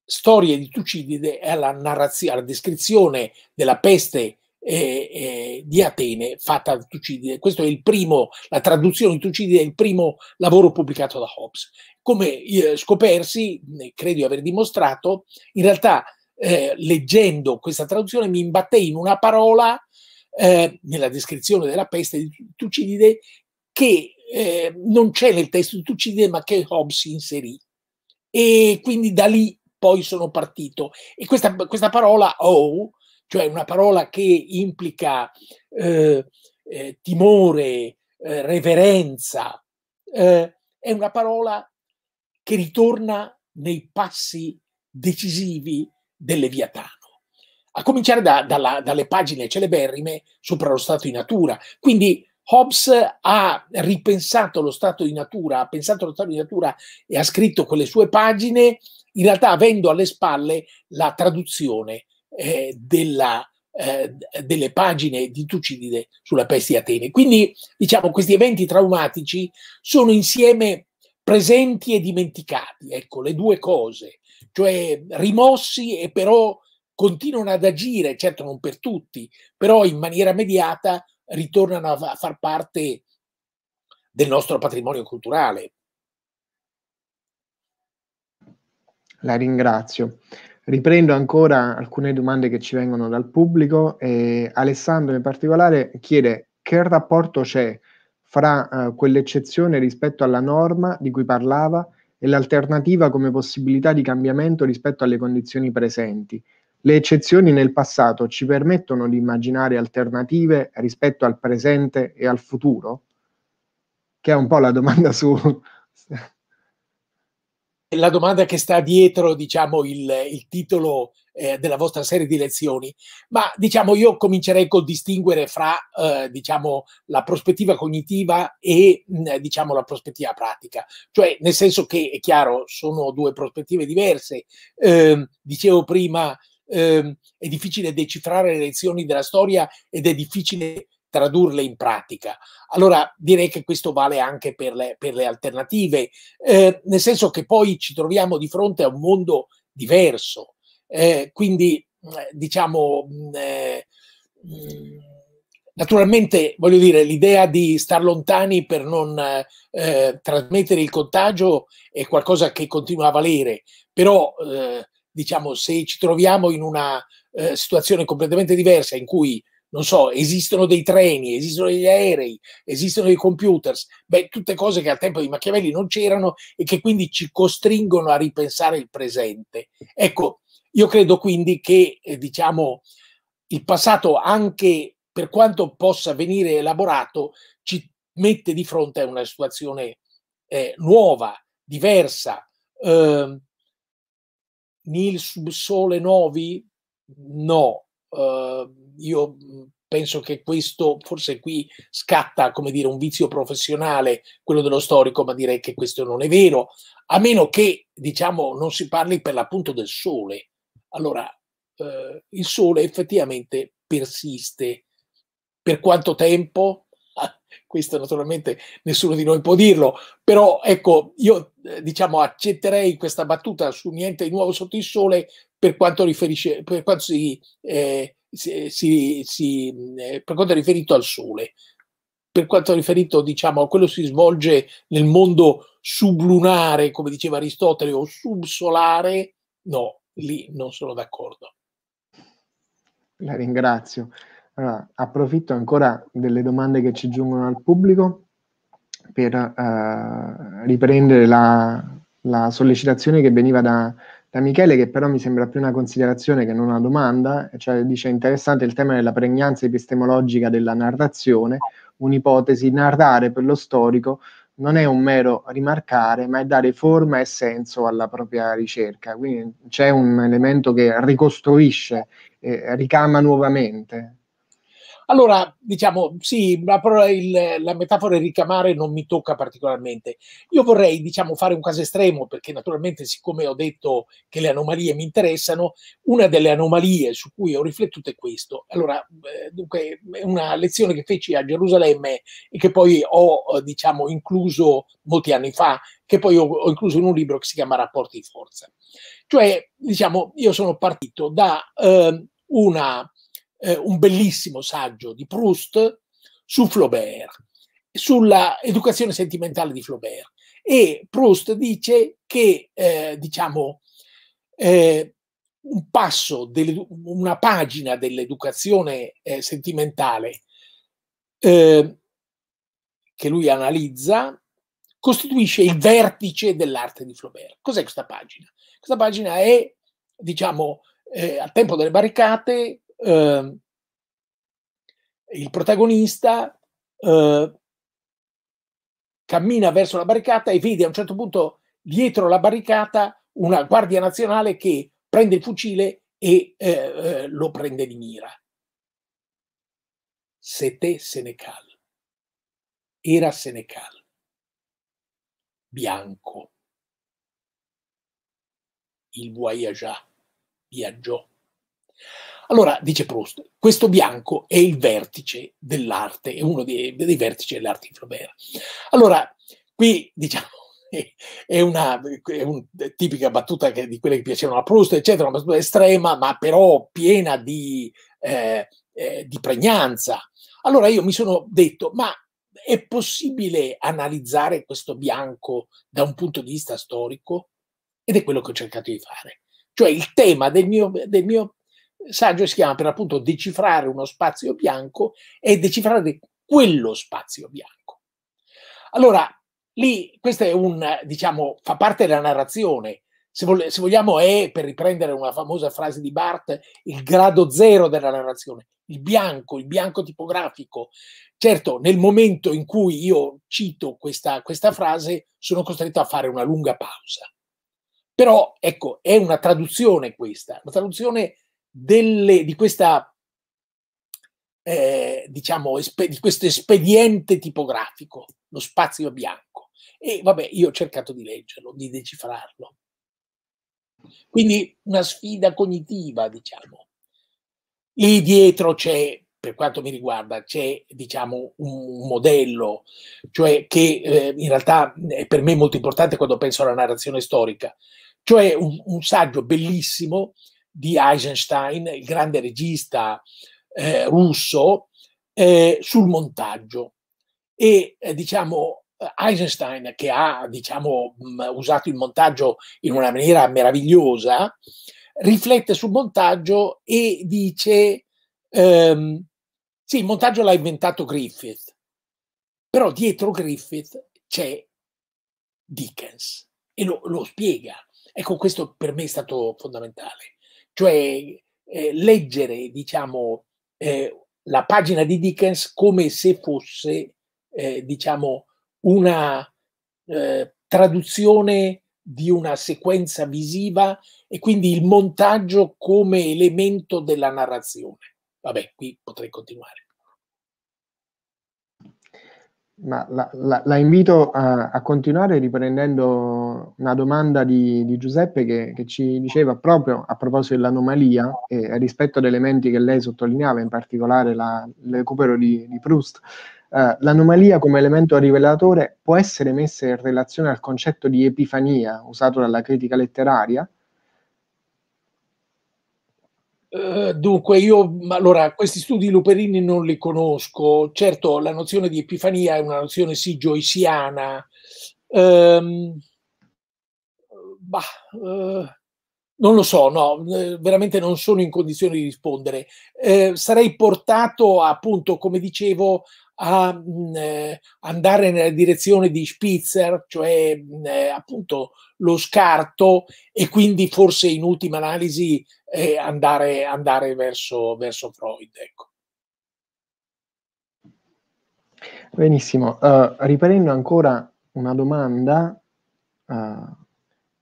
B: storia di Tucidide e alla, narrazione, alla descrizione della peste eh, eh, di Atene fatta da Tucidide. Questo è il primo, la traduzione di Tucidide è il primo lavoro pubblicato da Hobbes. Come eh, scopersi, credo di aver dimostrato, in realtà eh, leggendo questa traduzione mi imbattei in una parola nella descrizione della peste di Tucidide che eh, non c'è nel testo di Tucidide, ma che Hobbes inserì. E quindi da lì poi sono partito. E questa, questa parola oh, cioè una parola che implica eh, eh, timore, eh, reverenza, eh, è una parola che ritorna nei passi decisivi del Leviatano. A cominciare da, dalla, dalle pagine celeberrime sopra lo stato di natura. Quindi Hobbes ha ripensato lo stato di natura, ha pensato allo stato di natura e ha scritto quelle sue pagine, in realtà avendo alle spalle la traduzione eh, della, eh, delle pagine di Tucidide sulla peste di Atene. Quindi, diciamo, questi eventi traumatici sono insieme presenti e dimenticati, ecco, le due cose, cioè rimossi e però continuano ad agire, certo non per tutti, però in maniera mediata ritornano a far parte del nostro patrimonio culturale.
A: La ringrazio. Riprendo ancora alcune domande che ci vengono dal pubblico e Alessandro in particolare chiede che rapporto c'è fra eh, quell'eccezione rispetto alla norma di cui parlava e l'alternativa come possibilità di cambiamento rispetto alle condizioni presenti le eccezioni nel passato ci permettono di immaginare alternative rispetto al presente e al futuro? Che è un po' la domanda su...
B: La domanda che sta dietro, diciamo, il, il titolo eh, della vostra serie di lezioni, ma diciamo io comincerei col distinguere fra, eh, diciamo, la prospettiva cognitiva e, mh, mm, diciamo, la prospettiva pratica. Cioè, nel senso che, è chiaro, sono due prospettive diverse. Eh, dicevo prima, eh, è difficile decifrare le lezioni della storia ed è difficile tradurle in pratica. Allora direi che questo vale anche per le, per le alternative, eh, nel senso che poi ci troviamo di fronte a un mondo diverso, eh, quindi mm, eh, diciamo... Mm, eh, mm, naturalmente, voglio dire, l'idea di star lontani per non eh, trasmettere il contagio è qualcosa che continua a valere, però eh, diciamo, se ci troviamo in una eh, situazione completamente diversa in cui non so, esistono dei treni, esistono degli aerei, esistono dei computers, beh, tutte cose che al tempo di Machiavelli non c'erano e che quindi ci costringono a ripensare il presente. Ecco, io credo quindi che, eh, diciamo, il passato, anche per quanto possa venire elaborato, ci mette di fronte a una situazione eh, nuova, diversa, eh, nil Subsole novi? No, uh, io mhmm, penso che questo, forse qui scatta, come dire, un vizio professionale, quello dello storico, ma direi che questo non è vero, a meno che, diciamo, non si parli per l'appunto del sole. Allora, eh, il sole effettivamente persiste. Per quanto tempo? questo naturalmente nessuno di noi può dirlo, però ecco, io eh, diciamo accetterei questa battuta su niente di nuovo sotto il sole per quanto, riferisce, per quanto si, eh, si, si, si eh, per quanto è riferito al sole, per quanto è riferito diciamo a quello che si svolge nel mondo sublunare, come diceva Aristotele, o subsolare, no, lì non sono d'accordo.
A: La ringrazio. Allora, approfitto ancora delle domande che ci giungono al pubblico per eh, riprendere la, la, sollecitazione che veniva da, da, Michele, che però mi sembra più una considerazione che non una domanda, cioè dice interessante il tema della pregnanza epistemologica della narrazione, un'ipotesi, narrare per lo storico non è un mero rimarcare, ma è dare forma e senso alla propria ricerca, quindi c'è un elemento che ricostruisce, eh, ricama nuovamente
B: allora, diciamo, sì, la, il, la metafora ricamare non mi tocca particolarmente. Io vorrei, diciamo, fare un caso estremo, perché naturalmente, siccome ho detto che le anomalie mi interessano, una delle anomalie su cui ho riflettuto è questo. Allora, eh, dunque, una lezione che feci a Gerusalemme e che poi ho, diciamo, incluso molti anni fa, che poi ho, ho incluso in un libro che si chiama Rapporti di forza. Cioè, diciamo, io sono partito da eh, una eh, un bellissimo saggio di Proust su Flaubert, sulla educazione sentimentale di Flaubert. E Proust dice che, eh, diciamo, eh, un passo, una pagina dell'educazione eh, sentimentale eh, che lui analizza costituisce il vertice dell'arte di Flaubert. Cos'è questa pagina? Questa pagina è, diciamo, eh, al tempo delle barricate, eh, il protagonista eh, cammina verso la barricata e vede a un certo punto dietro la barricata una guardia nazionale che prende il fucile e eh, eh lo prende di mira. Sete Senecal. Era Senecal. Bianco. Il voyageur viaggiò. Allora, dice Proust, questo bianco è il vertice dell'arte, è uno dei, dei vertici dell'arte di Flaubert. Allora, qui diciamo, è una, è una tipica battuta che, di quelle che piacevano a Proust, eccetera, una battuta estrema, ma però piena di, eh, eh, di pregnanza. Allora io mi sono detto, ma è possibile analizzare questo bianco da un punto di vista storico? Ed è quello che ho cercato di fare. Cioè il tema del mio, del mio saggio si chiama per appunto decifrare uno spazio bianco e decifrare quello spazio bianco. Allora, lì questo è un, diciamo, fa parte della narrazione. Se, vol- se vogliamo, è, per riprendere una famosa frase di Barth, il grado zero della narrazione, il bianco, il bianco tipografico. Certo, nel momento in cui io cito questa, questa frase, sono costretto a fare una lunga pausa. Però, ecco, è una traduzione questa, una traduzione delle, di questa eh, diciamo di questo espediente tipografico, lo spazio bianco. E vabbè, io ho cercato di leggerlo, di decifrarlo. Quindi una sfida cognitiva, diciamo. Lì dietro c'è, per quanto mi riguarda, c'è diciamo un modello, cioè che eh, in realtà è per me molto importante quando penso alla narrazione storica, cioè un, un saggio bellissimo di Eisenstein, il grande regista eh, russo, eh, sul montaggio. E eh, diciamo, Eisenstein, che ha diciamo, mh, mm, usato il montaggio in una maniera meravigliosa, riflette sul montaggio e dice, ehm, sì, il montaggio l'ha inventato Griffith, però dietro Griffith c'è Dickens e lo, lo spiega. Ecco, questo per me è stato fondamentale cioè eh, leggere, diciamo, eh, la pagina di Dickens come se fosse, eh, diciamo, una eh, traduzione di una sequenza visiva e quindi il montaggio come elemento della narrazione. Vabbè, qui potrei continuare.
A: Ma la, la, la invito a, a, continuare riprendendo una domanda di, di Giuseppe che, che, ci diceva proprio a proposito dell'anomalia e rispetto ad elementi che lei sottolineava, in particolare la, il recupero di, di Proust. Uh, l'anomalia come elemento rivelatore può essere messa in relazione al concetto di epifania usato dalla critica letteraria?
B: Ehm, dunque, io allora questi studi Luperini non li conosco. Certo, la nozione di epifania è una nozione sì gioisiana. Um, ehm, bah, uh, non lo so, no, veramente non sono in condizione di rispondere. Eh, sarei portato appunto, come dicevo, a mm, eh, andare nella direzione di Spitzer, cioè mm, eh, appunto lo scarto e quindi forse in ultima analisi eh, andare, andare verso, verso Freud.
A: Ecco. Benissimo, uh, eh, riprendo ancora una domanda uh,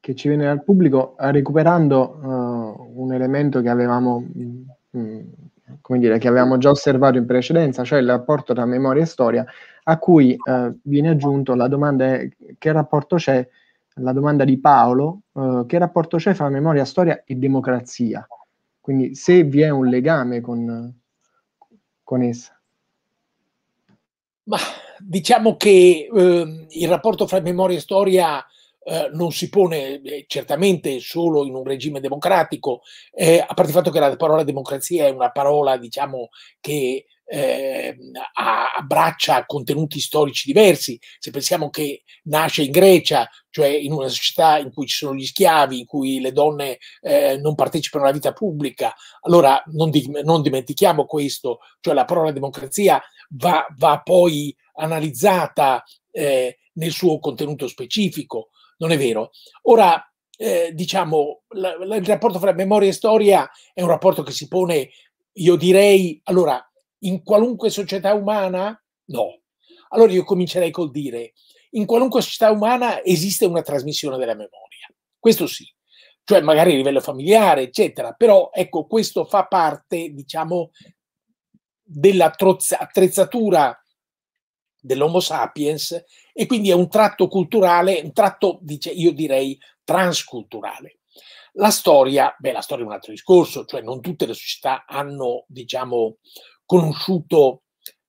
A: che ci viene dal pubblico, eh, recuperando uh, un elemento che avevamo mh, mm, come dire, che avevamo già osservato in precedenza, cioè il rapporto tra memoria e storia, a cui eh, viene aggiunto la domanda è, che rapporto c'è, la domanda di Paolo, eh, che rapporto c'è fra memoria, storia e democrazia? Quindi se vi è un legame con, con essa. Ma diciamo che
B: eh, il rapporto fra memoria e storia eh, non si pone eh, certamente solo in un regime democratico, eh, a parte il fatto che la parola democrazia è una parola diciamo, che ehm, abbraccia contenuti storici diversi, se pensiamo che nasce in Grecia, cioè in una società in cui ci sono gli schiavi, in cui le donne eh, non partecipano alla vita pubblica, allora non, di non, dimentichiamo questo, cioè la parola democrazia va, va poi analizzata eh, nel suo contenuto specifico non è vero. Ora, eh, diciamo, la, la, il rapporto fra memoria e storia è un rapporto che si pone, io direi, allora, in qualunque società umana? No. Allora io comincerei col dire, in qualunque società umana esiste una trasmissione della memoria. Questo sì, cioè magari a livello familiare, eccetera, però ecco, questo fa parte, diciamo, dell'attrezzatura dell'Homo sapiens e quindi è un tratto culturale, un tratto, dice, io direi, transculturale. La storia, beh, la storia è un altro discorso, cioè non tutte le società hanno, diciamo, conosciuto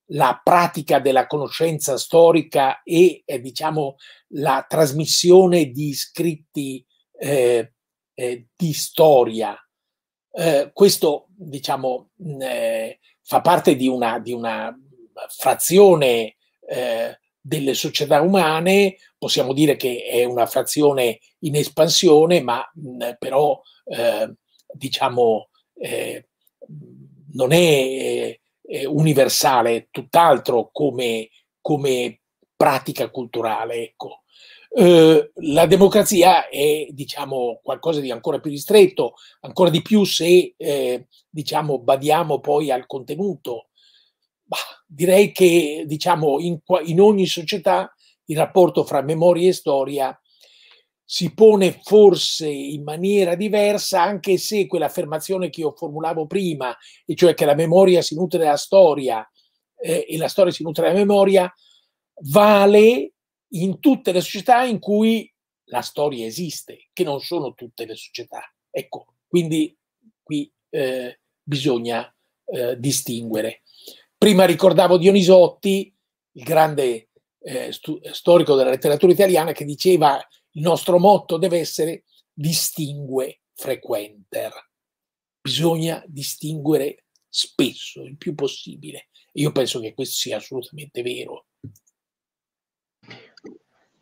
B: la pratica della conoscenza storica e, eh, diciamo, la trasmissione di scritti eh, eh, di storia. Eh, questo, diciamo, eh, fa parte di una, di una frazione eh, delle società umane, possiamo dire che è una frazione in espansione, ma mh, però eh, diciamo eh, non è, è universale, tutt'altro come, come, pratica culturale. Ecco. Eh, la democrazia è diciamo, qualcosa di ancora più ristretto, ancora di più se eh, diciamo, badiamo poi al contenuto. Bah, direi che diciamo, in, in ogni società il rapporto fra memoria e storia si pone forse in maniera diversa, anche se quell'affermazione che io formulavo prima, e cioè che la memoria si nutre della storia eh, e la storia si nutre della memoria, vale in tutte le società in cui la storia esiste, che non sono tutte le società. Ecco, quindi qui eh, bisogna eh, distinguere. Prima ricordavo Dionisotti, il grande eh, stu- storico della letteratura italiana, che diceva il nostro motto deve essere distingue frequenter. Bisogna distinguere spesso, il più possibile. Io penso che questo sia assolutamente vero.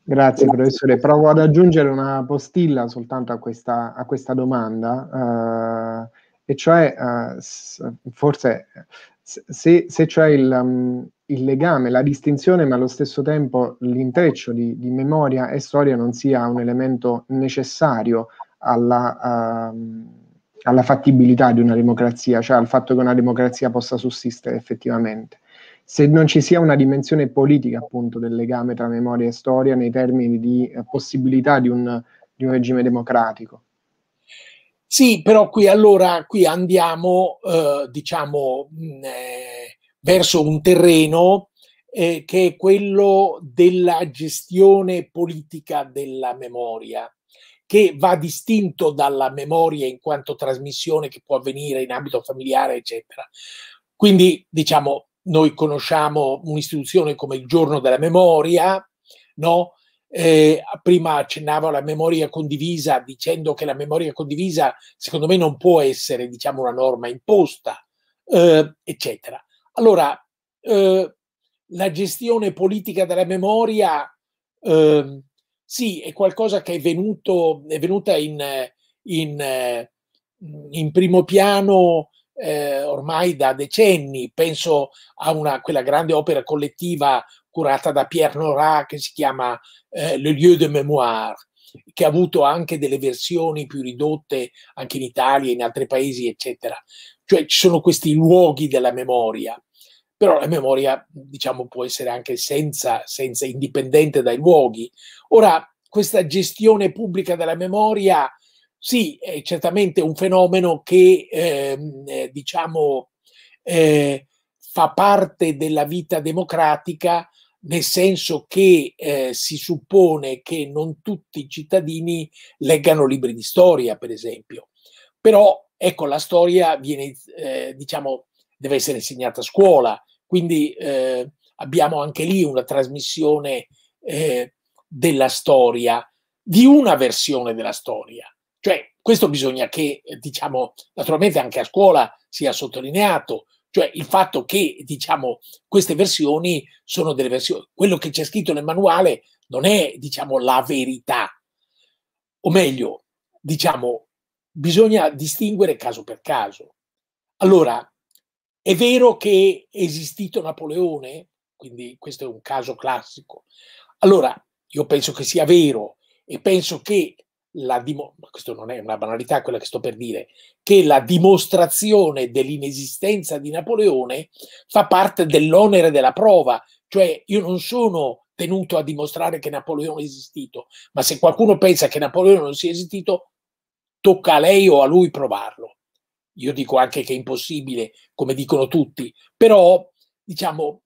A: Grazie professore, provo ad aggiungere una postilla soltanto a questa, a questa domanda, eh, e cioè eh, forse se, se c'è il, um, il, legame, la distinzione, ma allo stesso tempo l'intreccio di, di memoria e storia non sia un elemento necessario alla, uh, alla, fattibilità di una democrazia, cioè al fatto che una democrazia possa sussistere effettivamente. Se non ci sia una dimensione politica appunto del legame tra memoria e storia nei termini di uh, possibilità di un, di un regime democratico. Sì, però qui allora qui andiamo, eh, diciamo, mh, mm,
B: eh, verso un terreno eh, che è quello della gestione politica della memoria, che va distinto dalla memoria in quanto trasmissione che può avvenire in ambito familiare, eccetera. Quindi, diciamo, noi conosciamo un'istituzione come il giorno della memoria, no? Eh, prima accennavo alla memoria condivisa dicendo che la memoria condivisa secondo me non può essere diciamo, una norma imposta, eh, eccetera. Allora, eh, la gestione politica della memoria ehm, sì, è qualcosa che è, venuto, è venuta in, in, in primo piano eh, ormai da decenni. Penso a una, quella grande opera collettiva curata da Pierre Nora, che si chiama eh, Le lieu de mémoire, che ha avuto anche delle versioni più ridotte anche in Italia, in altri paesi, eccetera. Cioè ci sono questi luoghi della memoria, però la memoria, diciamo, può essere anche senza, senza indipendente dai luoghi. Ora, questa gestione pubblica della memoria, sì, è certamente un fenomeno che, ehm, eh, diciamo, eh, fa parte della vita democratica, nel senso che eh, si suppone che non tutti i cittadini leggano libri di storia, per esempio. Però, ecco, la storia viene, eh, diciamo, deve essere insegnata a scuola, quindi eh, abbiamo anche lì una trasmissione eh, della storia, di una versione della storia. Cioè, questo bisogna che, diciamo, naturalmente anche a scuola sia sottolineato, cioè il fatto che, diciamo, queste versioni sono delle versioni, quello che c'è scritto nel manuale non è, diciamo, la verità. O meglio, diciamo, bisogna distinguere caso per caso. Allora, è vero che è esistito Napoleone, quindi questo è un caso classico. Allora, io penso che sia vero e penso che la dimostrazione, questo non è una banalità quella che sto per dire, che la dimostrazione dell'inesistenza di Napoleone fa parte dell'onere della prova, cioè io non sono tenuto a dimostrare che Napoleone è esistito, ma se qualcuno pensa che Napoleone non sia esistito, tocca a lei o a lui provarlo. Io dico anche che è impossibile, come dicono tutti, però diciamo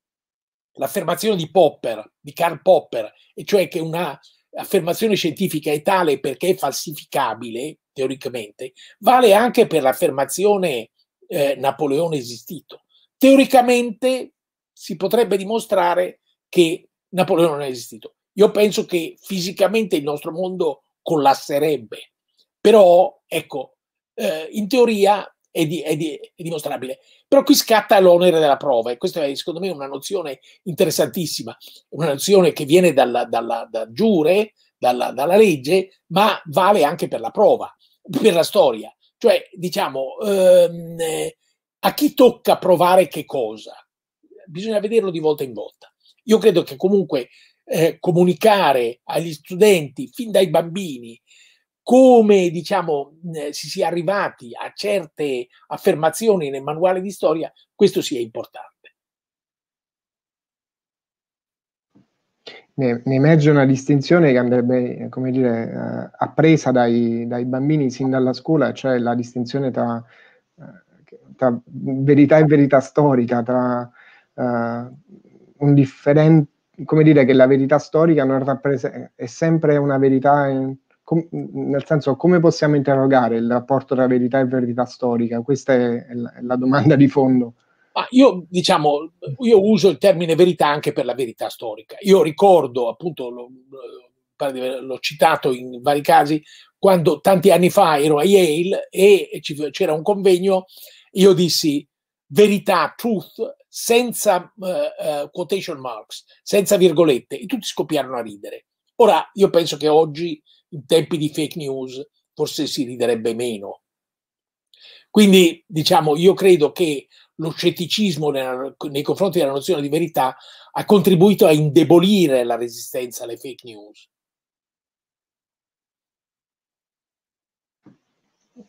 B: l'affermazione di Popper, di Karl Popper, e cioè che una affermazione scientifica è tale perché è falsificabile, teoricamente, vale anche per l'affermazione eh, Napoleone esistito. Teoricamente si potrebbe dimostrare che Napoleone non è esistito. Io penso che fisicamente il nostro mondo collasserebbe, però ecco, eh, in teoria è, di, è, di, è, dimostrabile. Però qui scatta l'onere della prova e questa è secondo me una nozione interessantissima, una nozione che viene dalla, dalla, da giure, dalla, dalla, legge, ma vale anche per la prova, per la storia. Cioè, diciamo, ehm, a chi tocca provare che cosa? Bisogna vederlo di volta in volta. Io credo che comunque eh, comunicare agli studenti fin dai bambini come diciamo, eh, si sia arrivati a certe affermazioni nel manuale di storia, questo sia importante.
A: Ne, ne emerge una distinzione che andrebbe come dire, eh, appresa dai, dai bambini sin dalla scuola, cioè la distinzione tra, eh, tra verità e verità storica, tra uh, un differente, come dire che la verità storica è sempre una verità... In, com- nel senso come possiamo interrogare il rapporto tra verità e verità storica? Questa è, la, è la domanda di fondo. Ma
B: io, diciamo, io uso il termine verità anche per la verità storica.
A: Io ricordo,
B: appunto, lo, l'ho citato in vari casi, quando tanti anni fa ero a Yale e c'era un convegno, io dissi verità, truth, senza uh, quotation marks, senza virgolette, e tutti scoppiarono a ridere. Ora, io penso che oggi in tempi di fake news forse si riderebbe meno. Quindi, diciamo, io credo che lo scetticismo nei confronti della nozione di verità ha contribuito a indebolire la resistenza alle fake news.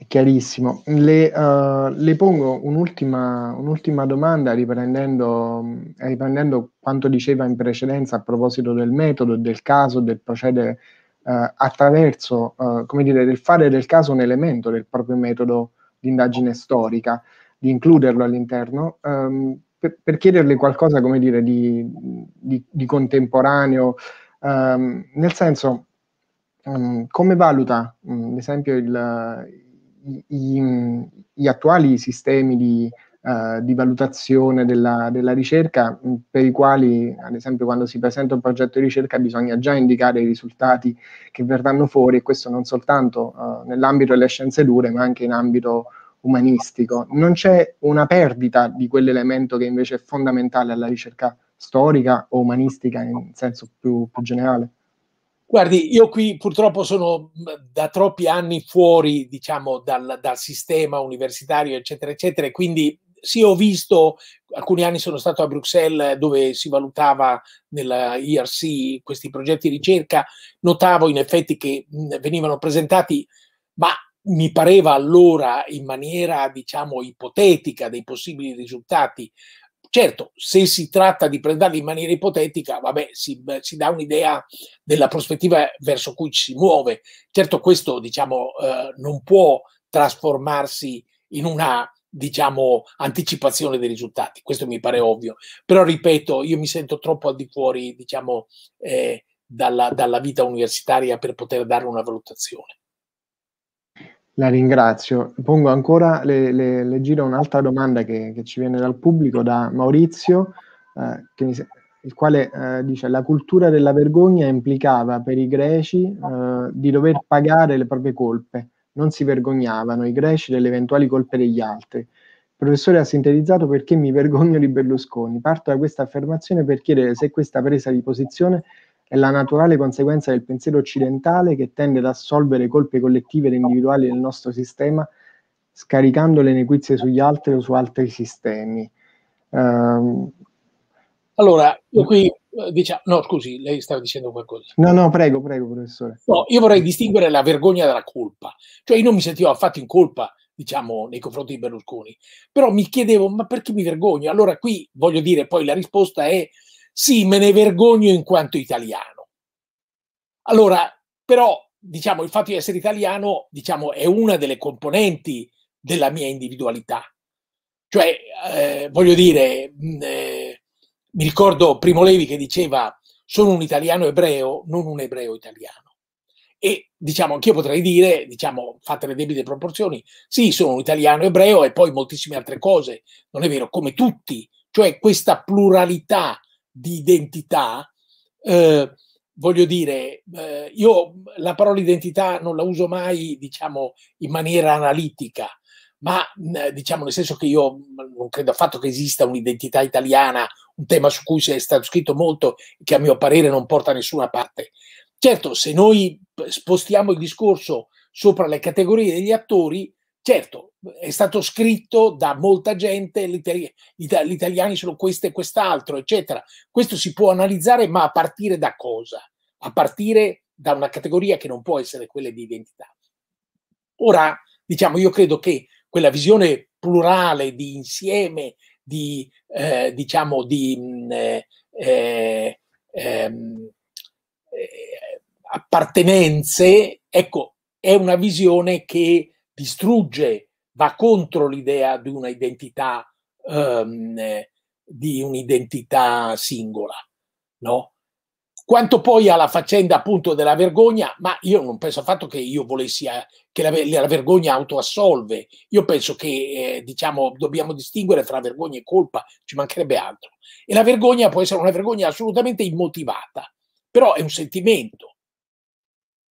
A: Chiarissimo. Le, uh, le pongo un'ultima, un'ultima domanda riprendendo, riprendendo, quanto diceva in precedenza a proposito del metodo, del caso, del procedere eh, attraverso, eh, come dire, del fare del caso un elemento del proprio metodo di indagine storica, di includerlo all'interno, ehm, per, per, chiederle qualcosa, come dire, di, di, di contemporaneo, ehm, nel senso, ehm, come valuta, mh, mm, ad esempio, il, i, gli attuali sistemi di eh, di valutazione della, della, ricerca, per i quali, ad esempio, quando si presenta un progetto di ricerca bisogna già indicare i risultati che verranno fuori, e questo non soltanto eh, nell'ambito delle scienze dure, ma anche in ambito umanistico. Non c'è una perdita di quell'elemento che invece è fondamentale alla ricerca storica o umanistica in senso più, più generale. Guardi, io qui purtroppo sono da troppi anni fuori,
B: diciamo, dal, dal, sistema universitario, eccetera, eccetera, e quindi sì, ho visto, alcuni anni sono stato a Bruxelles eh, dove si valutava nella IRC questi progetti di ricerca, notavo in effetti che mh, venivano presentati, ma mi pareva allora in maniera, diciamo, ipotetica dei possibili risultati. Certo, se si tratta di presentarli in maniera ipotetica, vabbè, si, si dà un'idea della prospettiva verso cui ci si muove. Certo, questo, diciamo, eh, non può trasformarsi in una diciamo, anticipazione dei risultati. Questo mi pare ovvio. Però, ripeto, io mi sento troppo al di fuori, diciamo, eh, dalla, dalla, vita universitaria per poter dare una valutazione.
A: La ringrazio. Pongo ancora, le, le, le giro un'altra domanda che, che, ci viene dal pubblico, da Maurizio, eh, mi, il quale eh, dice la cultura della vergogna implicava per i greci eh, di dover pagare le proprie colpe non si vergognavano i greci delle eventuali colpe degli altri. Il professore ha sintetizzato perché mi vergogno di Berlusconi. Parto da questa affermazione per chiedere se questa presa di posizione è la naturale conseguenza del pensiero occidentale che tende ad assolvere colpe collettive ed individuali del nostro sistema scaricando le nequizie sugli altri o su altri sistemi. Um, allora, io qui
B: Diciamo, no, scusi, lei stava dicendo qualcosa.
A: No, no, prego, prego, professore.
B: No, io vorrei distinguere la vergogna dalla colpa. Cioè, io non mi sentivo affatto in colpa, diciamo, nei confronti di Berlusconi, però mi chiedevo, ma perché mi vergogno? Allora qui, voglio dire, poi la risposta è sì, me ne vergogno in quanto italiano. Allora, però, diciamo, il fatto di essere italiano, diciamo, è una delle componenti della mia individualità. Cioè, eh, voglio dire... Eh, mi ricordo Primo Levi che diceva sono un italiano ebreo, non un ebreo italiano. E diciamo, anch'io potrei dire, diciamo, fatte le debite proporzioni, sì, sono un italiano ebreo e poi moltissime altre cose, non è vero, come tutti, cioè questa pluralità di identità, eh, voglio dire, eh, io la parola identità non la uso mai, diciamo, in maniera analitica, ma diciamo nel senso che io non credo affatto che esista un'identità italiana, un tema su cui si è stato scritto molto, che a mio parere non porta a nessuna parte. Certo, se noi spostiamo il discorso sopra le categorie degli attori, certo, è stato scritto da molta gente, gli, itali gli italiani sono questo e quest'altro, eccetera. Questo si può analizzare, ma a partire da cosa? A partire da una categoria che non può essere quella di identità. Ora, diciamo, io credo che quella visione plurale di insieme, di, eh, diciamo, di mm, eh, eh, ehm, eh, appartenenze, ecco, è una visione che distrugge, va contro l'idea di una identità, ehm, di un'identità singola, no? Quanto poi alla faccenda appunto della vergogna, ma io non penso affatto che io volessi a, eh, che la, la, vergogna autoassolve, io penso che eh, diciamo dobbiamo distinguere tra vergogna e colpa, ci mancherebbe altro. E la vergogna può essere una vergogna assolutamente immotivata, però è un sentimento.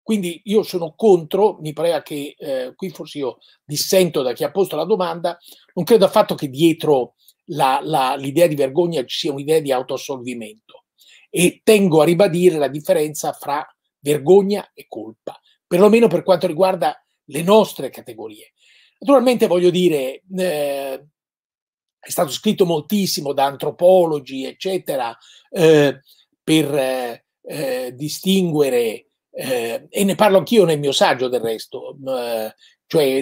B: Quindi io sono contro, mi pare che eh, qui forse io dissento da chi ha posto la domanda, non credo affatto che dietro l'idea di vergogna ci sia un'idea di autoassolvimento e tengo a ribadire la differenza fra vergogna e colpa, perlomeno per quanto riguarda le nostre categorie. Naturalmente voglio dire, eh, è stato scritto moltissimo da antropologi, eccetera, eh, per eh, distinguere, eh, e ne parlo anch'io nel mio saggio del resto, eh, cioè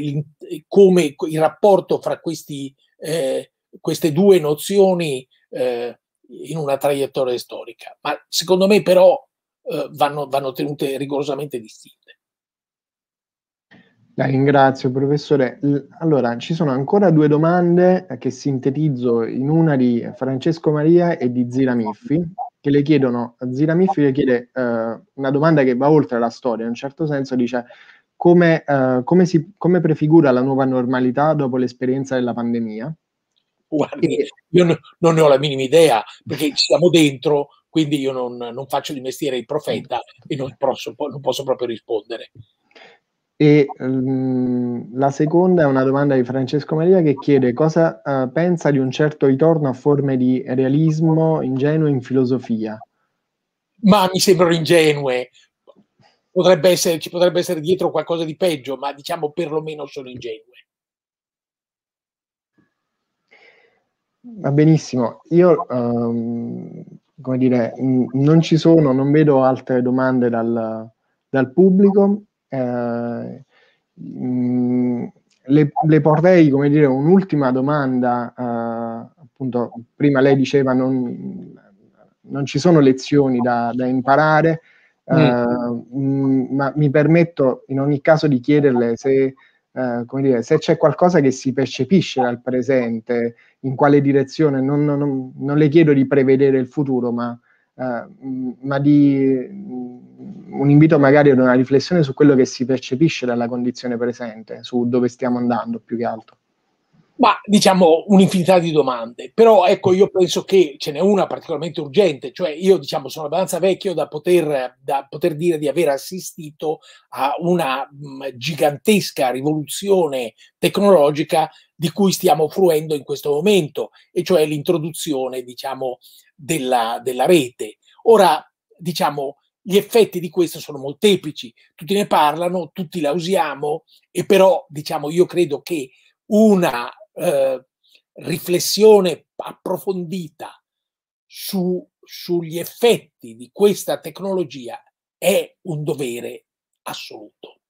B: come il rapporto fra questi, eh, queste due nozioni in una traiettoria storica, ma secondo me però eh, vanno, vanno, tenute rigorosamente distinte.
A: La ringrazio professore. Allora, ci sono ancora due domande eh, che sintetizzo in una di Francesco Maria e di Zira Miffi, che le chiedono, Zira Miffi le chiede eh, una domanda che va oltre la storia, in un certo senso dice come, eh, come, si, come prefigura la nuova normalità dopo l'esperienza della pandemia? Guardi, io no, non ne ho la minima idea perché ci siamo dentro,
B: quindi io non, non
A: faccio di mestiere il profeta
B: e non posso, non posso proprio rispondere.
A: E mm, la seconda è una domanda di Francesco Maria che chiede cosa uh, pensa di un certo ritorno a forme di realismo ingenuo in filosofia.
B: Ma mi sembrano ingenue. Potrebbe essere, ci potrebbe essere dietro qualcosa di peggio, ma diciamo perlomeno sono ingenue.
A: Va benissimo. Io, um, come dire, non ci sono, non vedo altre domande dal, dal pubblico. Eh, mm, le, le, porterei, come dire, un'ultima domanda. Eh, appunto, prima lei diceva non, non ci sono lezioni da, da imparare, mm. eh, mm. mh, ma mi permetto in ogni caso di chiederle se eh, come dire, se c'è qualcosa che si percepisce dal presente, in quale direzione, non, non, non le chiedo di prevedere il futuro, ma, eh, ma di mm, un invito magari ad una riflessione su quello che si percepisce dalla condizione presente, su dove stiamo andando più che altro.
B: Ma diciamo un'infinità di domande, però ecco io penso che ce n'è una particolarmente urgente, cioè io diciamo sono abbastanza vecchio da poter, da poter dire di aver assistito a una mh, mm, gigantesca rivoluzione tecnologica di cui stiamo fruendo in questo momento, e cioè l'introduzione diciamo della, della rete. Ora diciamo gli effetti di questo sono molteplici, tutti ne parlano, tutti la usiamo, e però diciamo io credo che una eh, riflessione approfondita su, sugli effetti di questa tecnologia è un dovere assoluto.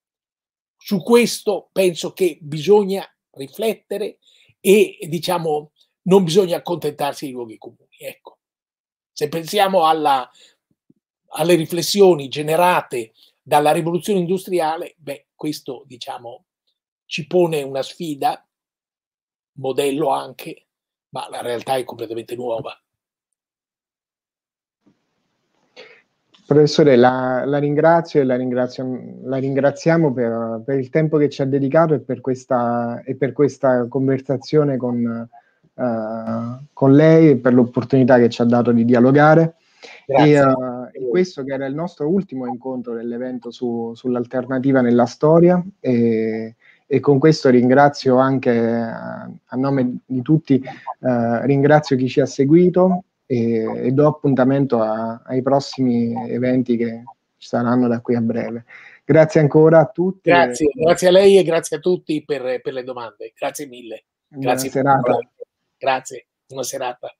B: Su questo penso che bisogna riflettere e diciamo non bisogna accontentarsi di luoghi comuni. Ecco. Se pensiamo alla, alle riflessioni generate dalla rivoluzione industriale, beh, questo diciamo ci pone una sfida modello anche, ma la realtà è completamente nuova.
A: Professore, la, la ringrazio e la, ringrazio, la ringraziamo per, per, il tempo che ci ha dedicato e per questa, e per questa conversazione con, uh, con, lei e per l'opportunità che ci ha dato di dialogare. E, uh, e, questo che era il nostro ultimo incontro dell'evento su, sull'alternativa nella storia. E, e con questo ringrazio anche eh, a nome di tutti, eh, ringrazio chi ci ha seguito e, e do appuntamento a, ai prossimi eventi che ci saranno da qui a breve. Grazie ancora a tutti. Grazie, e... grazie a
B: lei e grazie a tutti per, per le domande. Grazie mille.
A: Grazie. Buona serata.
B: Grazie, buona serata.